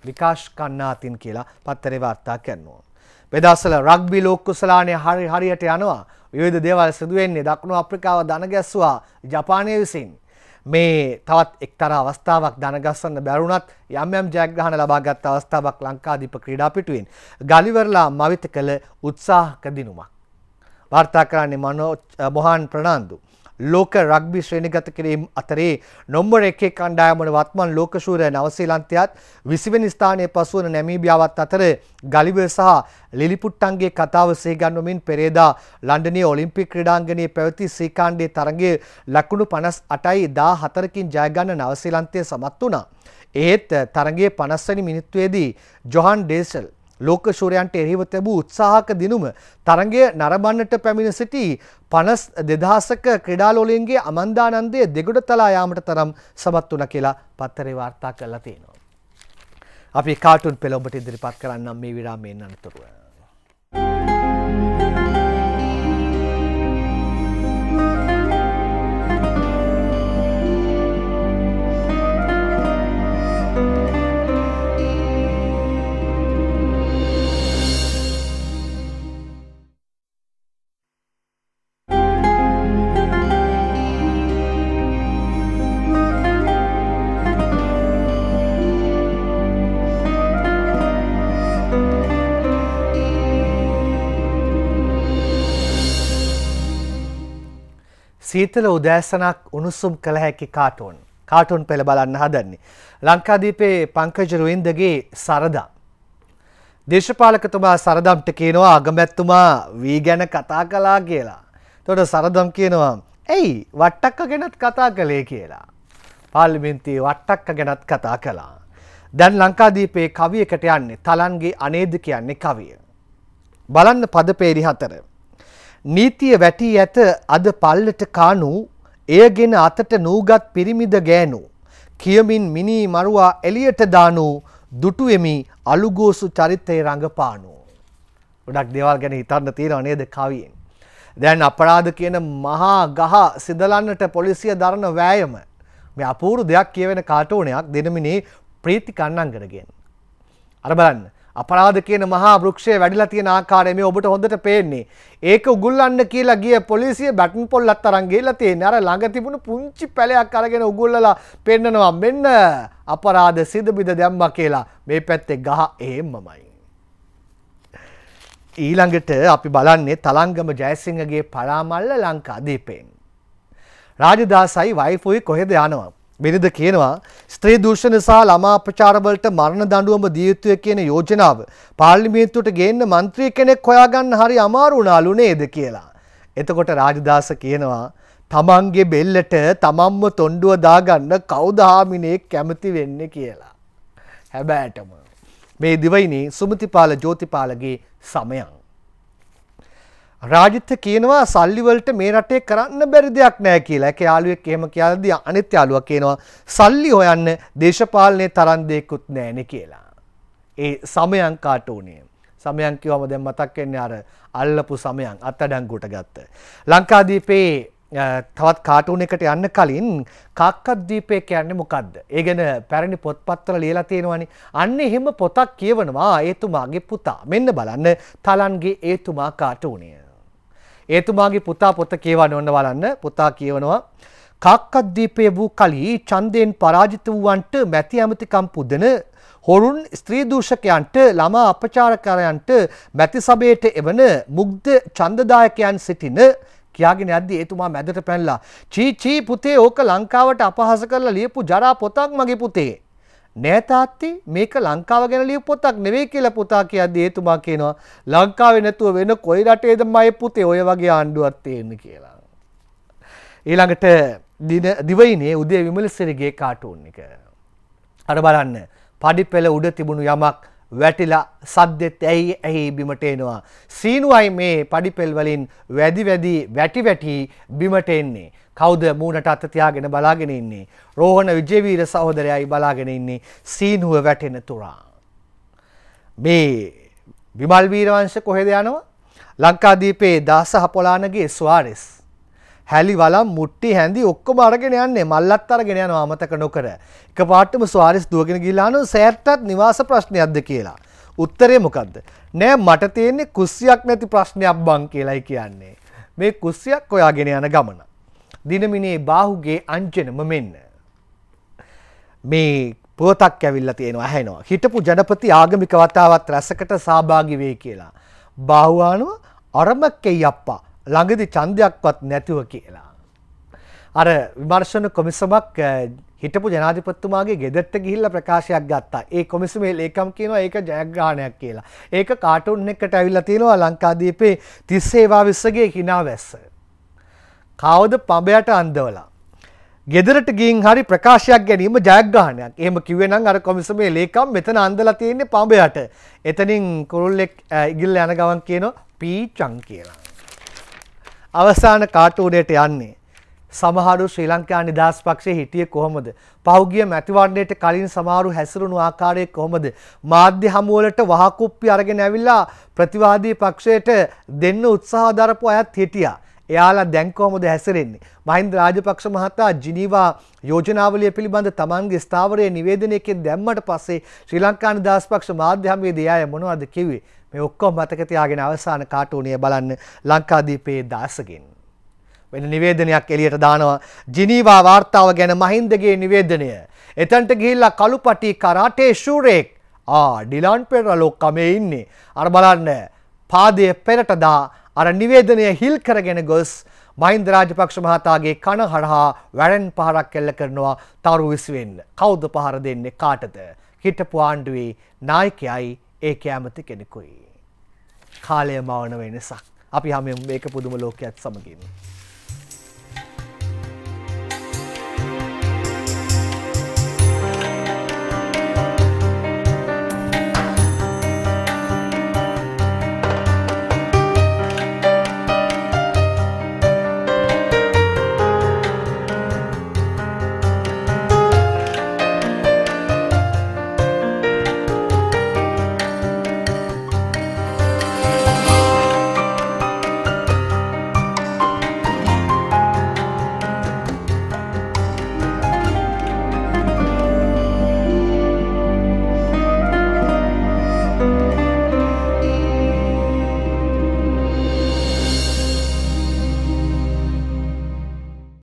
විකාශ් කන්නා අතින් කියලා පත්තරේ වාර්තා කරනවා. වෙදස්සල රග්බි ලෝක්කුසලානය හරි හරියට යනවා විවිධ දේවල් සිදුවෙන්නේ දක්ුණු අප්‍රිකාව දන ගැස්වා ජපානය විසින්. මේ තවත් එක්තර අවස්ථාවක් දනගස්සන්න බැරුණත් යම් යම් ජයග්‍රහණ ලබාගත් අවස්ථාවක් ලංකාදීප ක්‍රීඩා පිටුවෙන් ගලිවරලා මවිත කළ උත්සාහක දිනුමක්. වාර්තා කරන්නේ මනෝ මොහන් ප්‍රනාන්දු. ලෝක රග්බි ශ්‍රේණිගත කිරීම් අතරේ නොම්බර එකේ කණ්ඩායමන වත්මන් ලෝකශූරය නවසීලන්තයත් විසිවෙනි ස්ථානය පසුවන නැමීබියාවත් අතර ගලිව සහ ලිලිපුට්ටන්ගේ කතාව සේගන්වමින් පෙරේදා ලන්ඩනයේ ඔලිම්පික් ක්‍රඩාංගනයේ පැවති සීකාණ්ඩේ තරගේ ලකුණු පනස් අටයි දා හතරකින් ජයගන්න නවසීලන්තය සමත් වුණා. ඒත් තරගේ පනස්වනි මිනිත්තුවේදී ජොහන් ඩේසල් ලෝකශූරයන්ට එරහිව තැබූ උත්සාහක දිනුම තරගය නරබන්නට පැමිණ සිටි පනස් දෙදහසක ක්‍රඩාලෝලින්ගේ අමන්දානන්දය දෙගොඩ තලා යාමට තරම් සමත් වන කියලා පත්තරේ වාර්තා කරලා තියෙනවා. අපි කාටුන් පෙළොඹට ඉදිරිපත් කරන්නම් මේ විරාමයෙන් අනතුරුව. Thank you. සීතල උදෑසනක් උණුසුම් කළ හැකි කාටුන් කාටුන් පෙළ බලන්න හදන්නේ. ලංකාදීපේ පංකජ රුවින්දගේ සරදා. දේශපාලකතුමා සරදම්ට කියනවා අගමැත්තුමා වී ගැන කතා කලා කියලා. තොට සරදම් කියනවා ඇයි වට්ටක්ක ගැනත් කතා කළේ කියලා. පාලිමින්ති වට්ටක්ක ගැනත් කතා කලා. දැන් ලංකාදීපේ කවියකට යන්නේ තලන්ගේ අනේද කියන්නේ කවිය. බලන්න පද පේරි හතර. නීතිය වැටී ඇත අද පල්ලට කානු එයගෙන අතට නූගත් පිරිමිද ගෑනු. කියමින් මිනී මරුවා එලියට දානු දුටුවෙමි අලුගෝසු චරිතය රඟපානු. ගොඩක් දේවල් ගැන හිතන්න තියෙනව නේද කවියෙන්. දැන් අපරාධ කියන මහා ගහ සිදලන්නට පොලිසිය දරන වෑයම. මේ අපූරු දෙයක් කියවෙන කාටෝනයක් දෙනමිනේ ප්‍රීති කන්නංගරගෙන්. අර බලන්න අපරාධ කියන මහා වෘක්ෂය වැඩිලා තියෙන ආකාරය මේ ඔබට හොඳට පේන්නේ. ඒක උගුල්ලන්න කියලා ගිය පොලිසිය බැටන් පොල්ලත් අරන් ගිහලා තියෙන්නේ. අර ළඟ තිබුණු පුංචි පැලයක් අරගෙන උගුල්ලලා පෙන්නනවා. මෙන්න අපරාධ සිදබිද දැම්මා කියලා. මේ පැත්තේ ගහ එහෙම්මමයි. ඊළඟට අපි බලන්නේ තලංගම ජයසිංහගේ පරාමල්ල ලංකාදීපයෙන්. රාජදාසයි වයිෆුයි කොහෙද යනවා. බිරිඳ කියනවා ස්ත්‍රී දූෂණ සහ ළමා අපචාරවලට මරණ දඬුවම දිය යුතුය කියන යෝජනාව පාර්ලිමේන්තුවට ගේන්න മന്ത്രി කෙනෙක් හොයාගන්න හරි අමාරු උනාලු නේද කියලා. එතකොට රාජදාස කියනවා තමන්ගේ බෙල්ලට තමන්ම තොණ්ඩුව දාගන්න කවුද හාමිනේ කැමති වෙන්නේ කියලා. හැබෑටම මේ දිවයිනේ සුමතිපාල ජෝතිපාලගේ සමයන් රාජිත්ත කියනවා සල්ලි වලට මේ රටේ කරන්න බැරි දෙයක් නැහැ කියලා. ඒක යාළුවෙක් එහෙම කියලාදී අනිත් යාළුවා කියනවා සල්ලි හොයන්න දේශපාලනේ තරම් දෙයක්වත් නැහැනේ කියලා. ඒ සමයන් කාටෝනේ. සමයන් කියවම දැන් මතක් වෙන්නේ අර අල්ලපු සමයන් අත්අඩංගුවට ගත්ත. ලංකාදීපේ තවත් කාටුන් එකට යන්න කලින් කාක්කද්දීපය කියන්නේ මොකද්ද? ඒ ගැන පැරණි පොත්පත්වල ලියලා තියෙනවනේ. අන්න එහෙම පොතක් කියවනවා ඒතුමාගේ පුතා. මෙන්න බලන්න තලන්ගේ ඒතුමා කාටුනේ. ඒතුමාගේ පුතා පොත කියවන්න ඔන්න බලන්න. පුතා කියවනවා කාක්කද්දීපයේ වූ කලී ඡන්දයෙන් පරාජිත වූවන්ට මැති ඇමතිකම් පුදන හොරුන් ස්ත්‍රී දූෂකයන්ට ළමා අපචාරකරයන්ට මැති සභයට එවන මුග්ධ ඡන්දදායකයන් සිටින කියාගෙන යද්දි එතුමා මැදට පැනලා චී චී පුතේ ඕක ලංකාවට අපහාස කරලා ලියපු ජරා පොතක් මගේ පුතේ නෑ තාත්තේ මේක ලංකාව ගැන ලියපු පොතක් නෙවෙයි කියලා පුතා කියද්දී එතුමා කියනවා ලංකාවේ නැතුව වෙන කොයි රටේද මගේ පුතේ ඔය වගේ ආණ්ඩුවක් තියෙන්නේ කියලා. ඊළඟට දින දිවයිනේ උදේ විමලසිරිගේ කාටූන් එක. අර බලන්න පඩිපෙළ උඩ තිබුණු යමක් වැටිලා සද්දෙත් ඇයි ඇහි බිමට එනවා. සීනුවයි මේ පඩිපෙල් වලින් වැඩි වැඩි වැටි වැටි බිමට එන්නේ. කවුද මූණට අත තියාගෙන බලාගෙන ඉන්නේ? රෝහණ විජේවීර සහෝදරයයි බලාගෙන ඉන්නේ සීනුව වැටෙන තුරා. මේ විමල් වීරවංශ කොහෙද යනවා? ලංකාදීපේ දාසහ පොලානගේ ස්වාරෙස් හැලි වලම් මුට්ටි හැඳි ඔක්කොම අරගෙන යන්නේ මල්ලත් අරගෙන යනවා අමතක නොකර. එකපාරටම සුවාරිස් දුවගෙන ගිහලා අනු සෑට්ටත් නිවාස ප්‍රශ්නයක්ද කියලා. උත්තරේ මොකද්ද? නෑ මට තියෙන්නේ කුස්සියක් නැති ප්‍රශ්නයක් බං කියලායි කියන්නේ. මේ කුස්සියක් හොයාගෙන යන ගමන. දිනමිනේ බාහුගේ අංජනම මෙන්න. මේ පුවතක් ඇවිල්ලා තියෙනවා ඇහෙනවා. හිටපු ජනපති ආගමික වතාවත් රැසකට සහභාගී වෙයි කියලා. බාහුවානුව අරමක්කෙයි අප්පා ළඟදි ඡන්දයක්වත් නැතුව කියලා. අර විමර්ශන කොමිසමක් හිටපු ජනාධිපතිතුමාගේ ගෙදරට ගිහිල්ලා ප්‍රකාශයක් ගත්තා. ඒ කොමිසමේ ලේකම් කියනවා ඒක ජයග්‍රහණයක් කියලා. ඒක කාටුන් එකට ඇවිල්ලා තියෙනවා ලංකාදීපේ 30 ඒවා 20ගේ හිනාවැස්ස. කවද පඹයට අන්දවලා. ගෙදරට ගින් හරි ප්‍රකාශයක් ගැනීම ජයග්‍රහණයක්. එහෙම කිව්වේ නම් අර කොමිසමේ ලේකම් මෙතන අඳලා තියෙන්නේ පඹයට. එතනින් කුරුල්ලෙක් ඉගිල්ලා යන ගමන් කියනවා පීචං කියලා. අවසාන කාටූනයට යන්නේ. සමහරු ශ්‍රී ලංකා නිදහස් පක්ෂයේ හිටියේ කොහොමද? පහුගිය මැතිවරණයට කලින් සමහරු හැසිරුණු ආකාරය කොහොමද? මාධ්‍ය හමුවලට වහකුප්පි අරගෙන ඇවිල්ලා ප්‍රතිවාදී පක්ෂයට දෙන්න උත්සාහ දරපු අයත් හිටියා. එයාලා දැන් කොහොමද හැසිරෙන්නේ? මහින්ද රාජපක්ෂ මහතා ජිනීවා යෝජනාවලිය පිළිබඳ තමන්ගේ ස්ථාවරයේ නිවේදනයකින් දැම්මට පස්සේ ශ්‍රී ලංකා නිදහස් පක්ෂ මාධ්‍යමේදී අය මොනවද කිව්වේ? මේ ඔක්කොම මතක තියාගෙන අවසාන කාටුනිය බලන්න ලංකාදීපයේ දාසගෙන්. වෙන නිවේදනයක් එළියට දානවා ජිනීවා වාර්තාව ගැන මහින්දගේ නිවේදනය. එතනට ගිහිල්ලා කළුපටි කරාටේ ශූරෙක් ආ ඩිලාන් පෙරලෝ කමේ ඉන්නේ. අර බලන්න පාදයේ පෙරට දා අර නිවේදනය හිල් කරගෙන ගොස් මහින්ද රාජපක්ෂ මහතාගේ කන හරහා වැරෙන් පහරක් කෙල්ල කරනවා තරු විසුවෙන්. කවුද පහර දෙන්නේ කාටද? හිටපු ආණ්ඩුවේ නායකයයි ඒකේ ඇමති කෙනෙකුයි. කාලය මවන වෙනසක්. අපි හැම මේක පුදුම ලෝකයක් සමගින්.